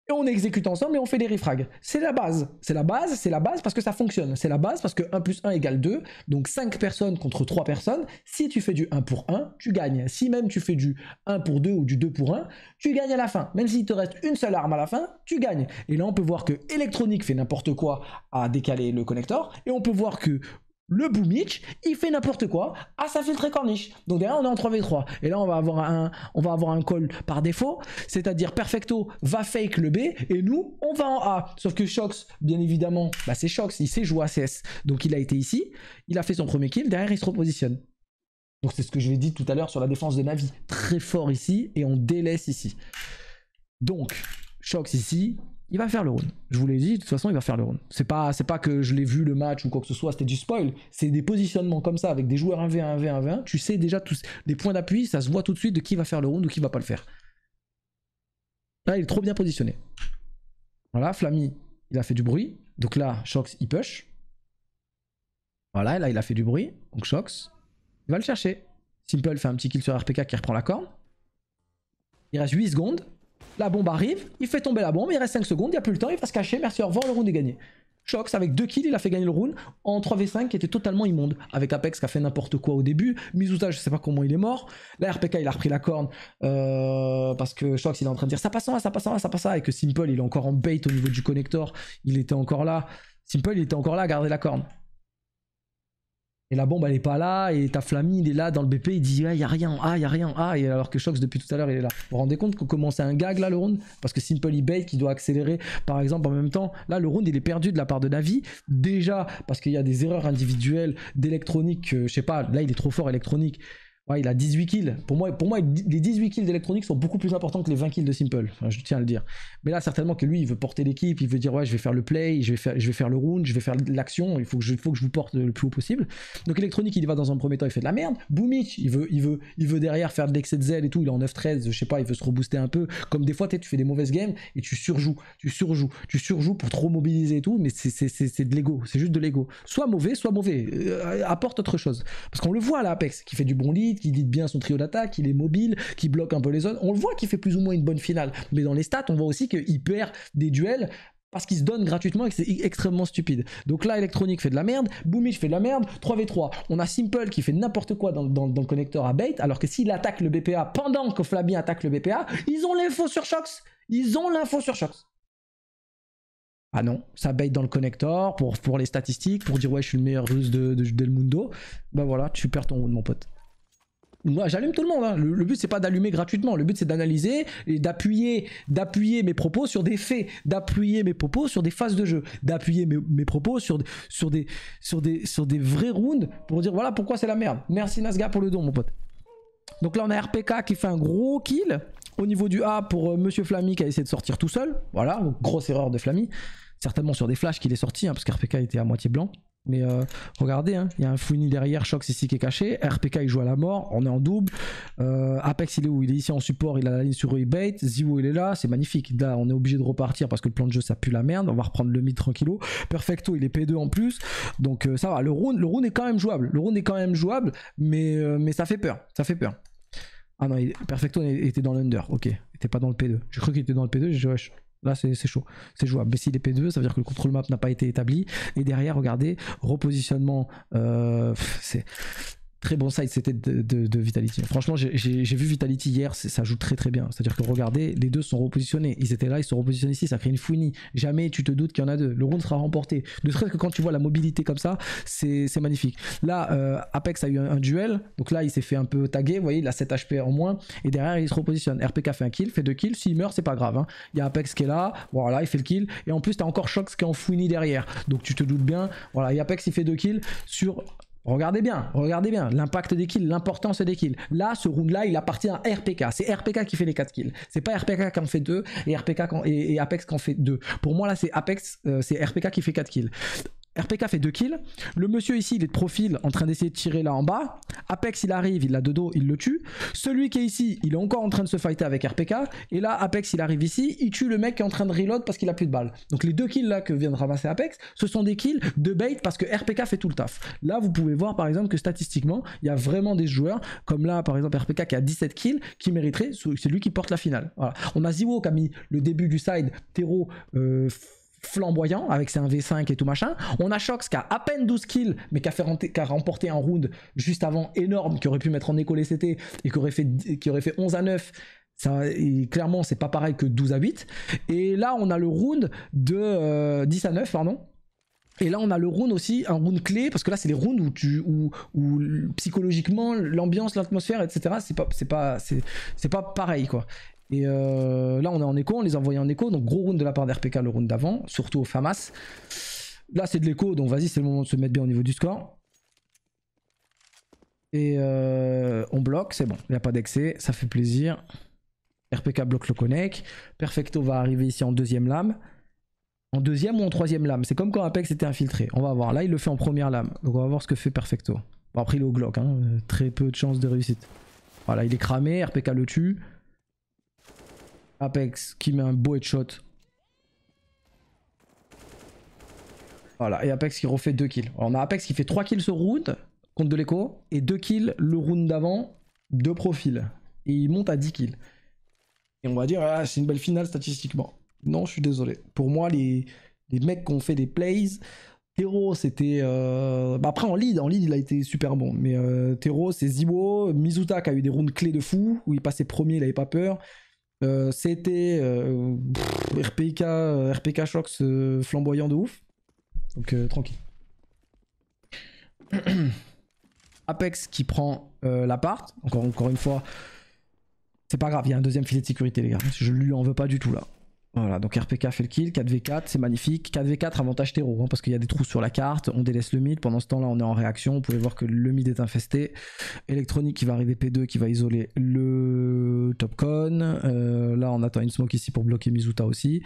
et on exécute ensemble et on fait des refrags. C'est la base. C'est la base, c'est la base parce que ça fonctionne. C'est la base parce que 1 plus 1 égale 2. Donc 5 personnes contre 3 personnes. Si tu fais du 1 pour 1, tu gagnes. Si même tu fais du 1 pour 2 ou du 2 pour 1, tu gagnes à la fin. Même s'il te reste une seule arme à la fin, tu gagnes. Et là, on peut voir que électronique fait n'importe quoi à décaler le connecteur. Et on peut voir que le Boomich, il fait n'importe quoi à ah, sa filtre corniche. Donc derrière, on est en 3v3. Et là, on va avoir un, on va avoir un call par défaut, c'est-à-dire Perfecto va fake le B et nous, on va en A. Sauf que Shox, bien évidemment, bah c'est Shox, il sait jouer CS. Donc il a été ici, il a fait son premier kill, derrière, il se repositionne. Donc c'est ce que je ai dit tout à l'heure sur la défense de Navi. Très fort ici et on délaisse ici. Donc, Shox ici, il va faire le round. Je vous l'ai dit, de toute façon, il va faire le round. C'est pas, c'est pas que je l'ai vu le match ou quoi que ce soit, c'était du spoil. C'est des positionnements comme ça, avec des joueurs 1v1, 1v1, 1v1. Tu sais déjà tous les points d'appui, ça se voit tout de suite de qui va faire le round ou qui va pas le faire. Là, il est trop bien positionné. Voilà, Flammy, il a fait du bruit. Donc là, Shox, il push. Voilà, là, il a fait du bruit. Donc Shox, il va le chercher. Simple fait un petit kill sur RPK qui reprend la corne. Il reste 8 secondes. La bombe arrive, il fait tomber la bombe, il reste 5 secondes, il n'y a plus le temps, il va se cacher, merci, au revoir, le round est gagné. Shox avec 2 kills, il a fait gagner le round en 3v5 qui était totalement immonde. Avec Apex qui a fait n'importe quoi au début. Mizuta, je sais pas comment il est mort. La RPK, il a repris la corne euh, parce que Shox il est en train de dire ça passe en ça passe en ça passe en Et que Simple, il est encore en bait au niveau du connector. Il était encore là. Simple, il était encore là à garder la corne et la bombe elle est pas là, et ta flamme, il est là dans le BP, il dit il y a rien, ah y a rien, ah, et alors que Shox depuis tout à l'heure il est là. Vous vous rendez compte qu'on commence un gag là le round Parce que Simple ebay qui doit accélérer par exemple en même temps, là le round il est perdu de la part de Navi, déjà parce qu'il y a des erreurs individuelles d'électronique, euh, je sais pas, là il est trop fort électronique, Ouais, il a 18 kills. Pour moi, pour moi les 18 kills d'électronique sont beaucoup plus importants que les 20 kills de Simple. je tiens à le dire. Mais là, certainement que lui, il veut porter l'équipe, il veut dire ouais, je vais faire le play, je vais faire, je vais faire le round, je vais faire l'action, il faut que, je, faut que je vous porte le plus haut possible. Donc électronique, il va dans un premier temps, il fait de la merde. Boomich, il veut, il veut, il veut derrière faire de l'excès de zèle et tout, il est en 9-13, je sais pas, il veut se rebooster un peu. Comme des fois, tu fais des mauvaises games et tu surjoues, tu surjoues, tu surjoues pour trop mobiliser et tout, mais c'est de l'ego, c'est juste de l'ego. Soit mauvais, soit mauvais. Euh, apporte autre chose. Parce qu'on le voit à l'apex qui fait du bon lead qui dit bien son trio d'attaque, il est mobile, qui bloque un peu les zones. On le voit qu'il fait plus ou moins une bonne finale. Mais dans les stats, on voit aussi qu'il perd des duels parce qu'il se donne gratuitement et que c'est extrêmement stupide. Donc là, Electronic fait de la merde, Boomich fait de la merde, 3v3. On a Simple qui fait n'importe quoi dans, le connecteur à bait, alors que s'il attaque le BPA pendant que Flabien attaque le BPA, ils ont l'info sur Shox Ils ont l'info sur Shox ah non, ça bait dans le connecteur pour, pour les statistiques, pour dire ouais je suis le meilleur russe de, del mundo. Bah ben voilà, tu perds ton rôle, mon pote moi j'allume tout le monde. Hein. Le, but c'est pas d'allumer gratuitement, le but c'est d'analyser et d'appuyer, d'appuyer mes propos sur des faits, d'appuyer mes propos sur des phases de jeu, d'appuyer mes, propos sur, sur, des, sur, des, sur des vrais rounds pour dire voilà pourquoi c'est la merde. Merci Nasga pour le don mon pote. Donc là on a RPK qui fait un gros kill au niveau du A pour euh, Monsieur Flammy qui a essayé de sortir tout seul. Voilà, grosse erreur de Flamy Certainement sur des flashs qu'il est sorti, hein, parce qu'RPK était à moitié blanc. Mais euh, regardez, hein, il y a un Fouini derrière, Shock ici qui est caché, RPK il joue à la mort, on est en double, euh, Apex il est où Il est ici en support, il a la ligne sur E-Bait, Zivo il est là, c'est magnifique, là on est obligé de repartir parce que le plan de jeu ça pue la merde, on va reprendre le mid tranquillo, Perfecto il est P2 en plus, donc euh, ça va, le round, le est quand même jouable, le round est quand même jouable, mais, mais ça fait peur, ça fait peur. Ah non, Perfecto était dans l'under, ok, il était pas dans le P2, je crois qu'il était dans le P2, j'ai Là, c'est chaud. C'est jouable. Mais s'il est P2, ça veut dire que le contrôle map n'a pas été établi. Et derrière, regardez, repositionnement. Euh, c'est très bon side c'était de, Vitality. Franchement, j'ai vu Vitality hier, ça joue très très bien. C'est-à-dire que regardez, les deux sont repositionnés. Ils étaient là, ils sont repositionnés ici, ça crée une founie. Jamais tu te doutes qu'il y en a deux. Le round sera remporté. De ce que quand tu vois la mobilité comme ça, c'est magnifique. Là, euh, Apex a eu un, duel, donc là il s'est fait un peu taguer, vous voyez, il a 7 HP en moins, et derrière il se repositionne. RPK fait un kill, fait deux kills, s'il meurt, c'est pas grave. Hein. Il y a Apex qui est là, voilà, il fait le kill, et en plus t'as encore Shox qui est en fouini derrière. Donc tu te doutes bien, voilà, a Apex il fait deux kills sur Regardez bien, regardez bien, l'impact des kills, l'importance des kills. Là, ce round-là, il appartient à RPK. C'est RPK qui fait les 4 kills. C'est pas RPK qui en fait 2 et, RPK et, Apex qui en fait 2. Pour moi, là, c'est Apex, euh, c'est RPK qui fait 4 kills. RPK fait 2 kills. Le monsieur ici, il est de profil en train d'essayer de tirer là en bas. Apex, il arrive, il a de dos, il le tue. Celui qui est ici, il est encore en train de se fighter avec RPK. Et là, Apex, il arrive ici, il tue le mec qui est en train de reload parce qu'il a plus de balles. Donc les deux kills là que vient de ramasser Apex, ce sont des kills de bait parce que RPK fait tout le taf. Là, vous pouvez voir par exemple que statistiquement, il y a vraiment des joueurs, comme là par exemple RPK qui a 17 kills, qui mériterait, c'est lui qui porte la finale. On a Ziwo qui a mis le début du side, Tero, euh, flamboyant avec ses 1v5 et tout machin. On a Shox qui a à peine 12 kills, mais qui a, fait, remporté un round juste avant énorme, qui aurait pu mettre en écho les CT et qui aurait fait, qui aurait fait 11 à 9. Ça, et clairement, c'est pas pareil que 12 à 8. Et là, on a le round de 10 euh, à 9, pardon. Et là, on a le round aussi, un round clé, parce que là, c'est les rounds où, tu, psychologiquement, l'ambiance, l'atmosphère, etc., c'est pas, pas, c'est, pas pareil, quoi. Et euh, là, on est en écho, on les a envoyés en écho. Donc, gros round de la part d'RPK le round d'avant, surtout au FAMAS. Là, c'est de l'écho, donc vas-y, c'est le moment de se mettre bien au niveau du score. Et euh, on bloque, c'est bon, il n'y a pas d'excès, ça fait plaisir. RPK bloque le connect. Perfecto va arriver ici en deuxième lame. En deuxième ou en troisième lame C'est comme quand Apex était infiltré. On va voir. Là, il le fait en première lame. Donc, on va voir ce que fait Perfecto. Bon, après, il est au Glock. Hein. Très peu de chances de réussite. Voilà, il est cramé. RPK le tue. Apex qui met un beau headshot. Voilà, et Apex qui refait 2 kills. Alors on a Apex qui fait 3 kills sur round contre de l'écho et 2 kills le round d'avant de profil. Et il monte à 10 kills. Et on va dire, ah, c'est une belle finale statistiquement. Non, je suis désolé. Pour moi, les, mecs qui ont fait des plays, Tero c'était. Euh, bah après en lead, en lead il a été super bon. Mais euh, Tero c'est Zibo, Mizuta qui a eu des rounds clés de fou, où il passait premier, il avait pas peur. Euh, C.T. Euh, RPK, euh, RPK Shocks flamboyant de ouf. Donc tranquille. Apex qui prend l'appart. Encore, encore une fois, c'est pas grave, il y a un deuxième filet de sécurité, les gars. Je lui en veux pas du tout là. Voilà, donc RPK fait le kill, 4v4, c'est magnifique. 4v4, avantage terreau, hein, parce qu'il y a des trous sur la carte, on délaisse le mid. Pendant ce temps-là, on est en réaction, vous pouvez voir que le mid est infesté. électronique qui va arriver P2, qui va isoler le Topcon. con, euh, là, on attend une smoke ici pour bloquer Mizuta aussi.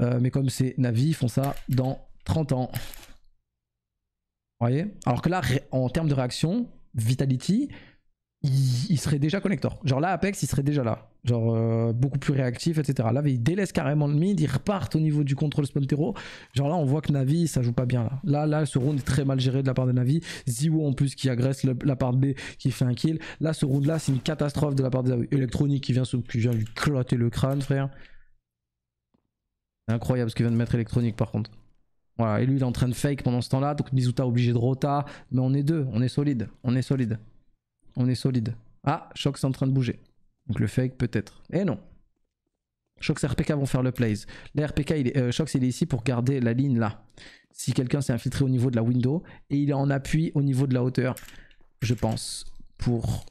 Euh, mais comme c'est Navi, ils font ça dans 30 ans. Vous voyez Alors que là, en termes de réaction, Vitality, il, serait déjà connecteur. Genre là, Apex, il serait déjà là. Genre euh, beaucoup plus réactif, etc. Là, il délaisse carrément le mid, il repart au niveau du contrôle Spontero. Genre là, on voit que Navi, ça joue pas bien. Là, là, là ce round est très mal géré de la part de Navi. Ziwo en plus qui agresse la part B, qui fait un kill. Là, ce round là, c'est une catastrophe de la part de Electronique qui vient, lui clotter le crâne, frère. incroyable ce qu'il vient de mettre Electronique par contre. Voilà, et lui il est en train de fake pendant ce temps-là, donc Mizuta obligé de rota, mais on est deux, on est solide, on est solide on est solide. Ah, Shox est en train de bouger. Donc le fake peut-être. Eh non. Shox et RPK vont faire le plays. Là, RPK, il est, euh, Shox, il est ici pour garder la ligne là. Si quelqu'un s'est infiltré au niveau de la window et il est en appui au niveau de la hauteur, je pense, pour...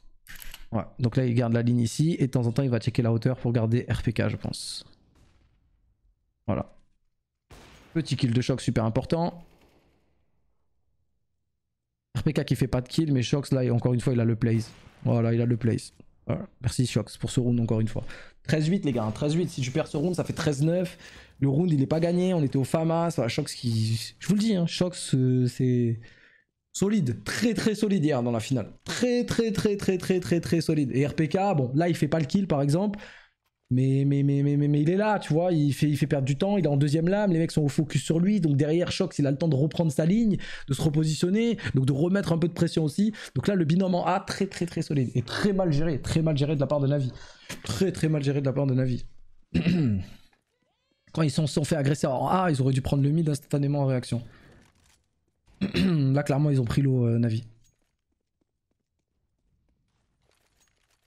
Donc là, il garde la ligne ici et de temps en temps, il va checker la hauteur pour garder RPK, je pense. Voilà. Petit kill de choc super important. RPK qui fait pas de kill, mais Shox là, encore une fois, il a le place. Voilà, il a le place. Merci Shox pour ce round encore une fois. 13-8 les gars, 13-8. Hein, si tu perds ce round, ça fait 13-9. Le round il est pas gagné, on était au FAMAS. Voilà, Shox qui. Je vous le dis, hein, Shox euh, c'est solide, très très solide hier dans la finale. Très très très très très très très solide. Et RPK, bon là il fait pas le kill par exemple, mais, mais, mais, mais, mais, il est là, tu vois, il fait, il fait perdre du temps, il est en deuxième lame, les mecs sont au focus sur lui, donc derrière Shox, il a le temps de reprendre sa ligne, de se repositionner, donc de remettre un peu de pression aussi. Donc là, le binôme en A, très très très solide, et très mal géré, très mal géré de la part de Navi. Très très mal géré de la part de Navi. Quand ils sont, sont fait agresser en A, ils auraient dû prendre le mid instantanément en réaction. là, clairement, ils ont pris l'eau, euh, Navi.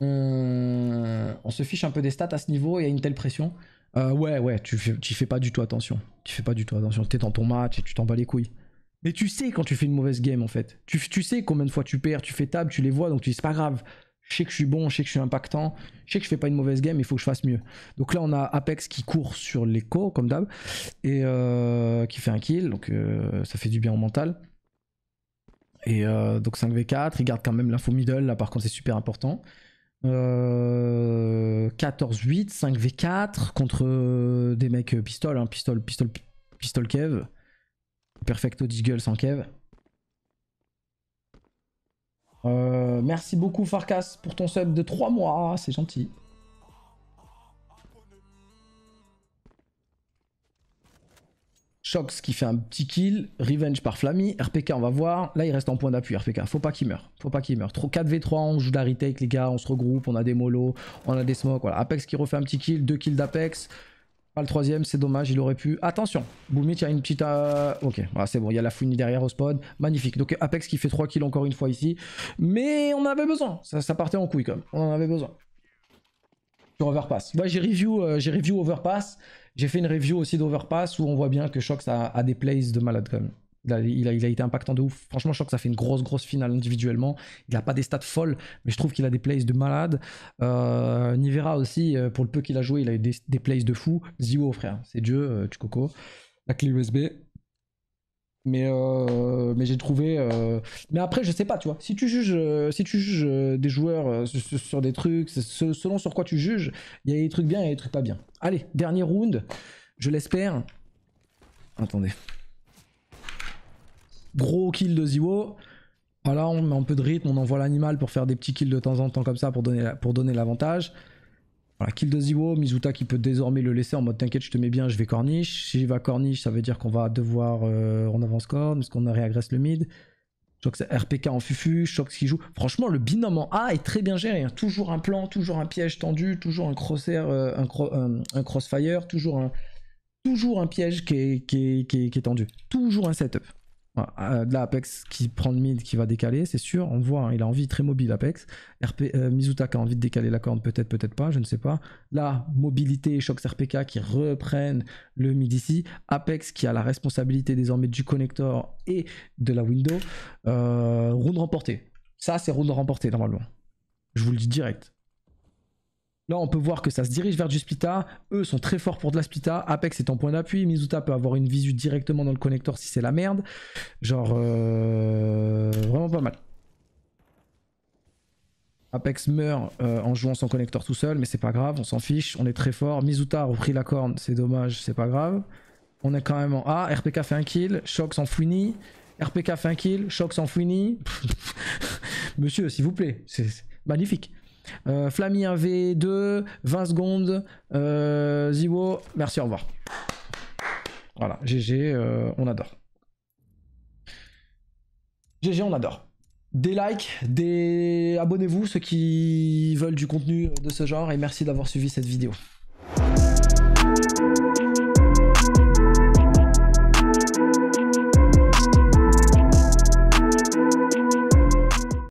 on se fiche un peu des stats à ce niveau et à une telle pression. Euh, ouais, ouais, tu fais, fais pas du tout attention. Tu fais pas du tout attention. T'es dans ton match et tu t'en bats les couilles. Mais tu sais quand tu fais une mauvaise game en fait. Tu, sais combien de fois tu perds, tu fais table, tu les vois, donc tu dis c'est pas grave. Je sais que je suis bon, je sais que je suis impactant, je sais que je fais pas une mauvaise game, il faut que je fasse mieux. Donc là on a Apex qui court sur l'écho comme d'hab et euh, qui fait un kill, donc euh, ça fait du bien au mental. Et donc 5v4, il garde quand même l'info middle, là par contre c'est super important. 14-8, euh, 5v4 contre euh, des mecs euh, pistoles hein, pistol, Kev. Perfecto Diggle sans Kev. merci beaucoup Farkas pour ton sub de 3 mois, c'est gentil. Shox qui fait un petit kill, Revenge par Flammy, RPK on va voir, là il reste en point d'appui RPK, faut pas qu'il meure, faut pas qu'il meure. 4v3, on joue de la retake les gars, on se regroupe, on a des molos, on a des smokes, voilà. Apex qui refait un petit kill, deux kills d'Apex, pas le troisième, c'est dommage, il aurait pu... Attention, Boomit il y a une petite... Euh, ok, c'est bon, il y a la fouine derrière au spawn, magnifique. Donc Apex qui fait 3 kills encore une fois ici, mais on avait besoin, ça, partait en couille quand même, on en avait besoin. Sur Overpass, ouais j'ai review, euh, j'ai review Overpass, j'ai fait une review aussi d'Overpass où on voit bien que Shox a, des plays de malade quand même. Il a, été impactant de ouf. Franchement, Shox a fait une grosse, grosse finale individuellement. Il n'a pas des stats folles, mais je trouve qu'il a des plays de malade. Euh, Nivera aussi, euh, pour le peu qu'il a joué, il a eu des, des plays de fou. Zio, frère, c'est Dieu, euh, tu coco. La clé USB. Mais, euh, mais j'ai trouvé. Euh, mais après, je sais pas, tu vois. Si tu juges, euh, si tu juges des joueurs sur des trucs, selon sur quoi tu juges, il y a des trucs bien, et y des trucs pas bien. Allez, dernier round. Je l'espère. Attendez. Gros kill de Ziwo. Voilà, on met un peu de rythme, on envoie l'animal pour faire des petits kills de temps en temps comme ça pour donner l'avantage. Voilà, kill de Ziwo, Mizuta qui peut désormais le laisser en mode t'inquiète, je te mets bien, je vais corniche. Si va va corniche, ça veut dire qu'on va devoir. Euh, on avance corne, parce qu'on réagresse le mid. c'est RPK en fufu, Shox qui joue. Franchement, le binôme en A est très bien géré. Hein. Toujours un plan, toujours un piège tendu, toujours un euh, un, crossfire, toujours un, piège qui est tendu. Toujours un setup de là, Apex qui prend le mid, qui va décaler, c'est sûr. On voit, hein, il a envie, très mobile Apex. RP, euh, a envie de décaler la corde, peut-être, peut-être pas, je ne sais pas. Là, mobilité, Shox RPK qui reprennent le mid ici. Apex qui a la responsabilité désormais du connector et de la window. Euh, round remporté Ça, c'est round remporté normalement. Je vous le dis direct. Là, on peut voir que ça se dirige vers du Eux sont très forts pour de la Spita. Apex est en point d'appui. Mizuta peut avoir une visu directement dans le connecteur si c'est la merde. Genre, euh, vraiment pas mal. Apex meurt euh, en jouant son connecteur tout seul, mais c'est pas grave, on s'en fiche, on est très fort. Mizuta a repris la corne, c'est dommage, c'est pas grave. On est quand même en A, RPK fait un kill, en fouini. RPK fait un kill, en fouini. Monsieur, s'il vous plaît, c'est magnifique flamie Flammy 1v2, 20 secondes, euh, merci, au revoir. Voilà, GG, euh, on adore. GG, on adore. Des likes, des abonnez-vous ceux qui veulent du contenu de ce genre et merci d'avoir suivi cette vidéo.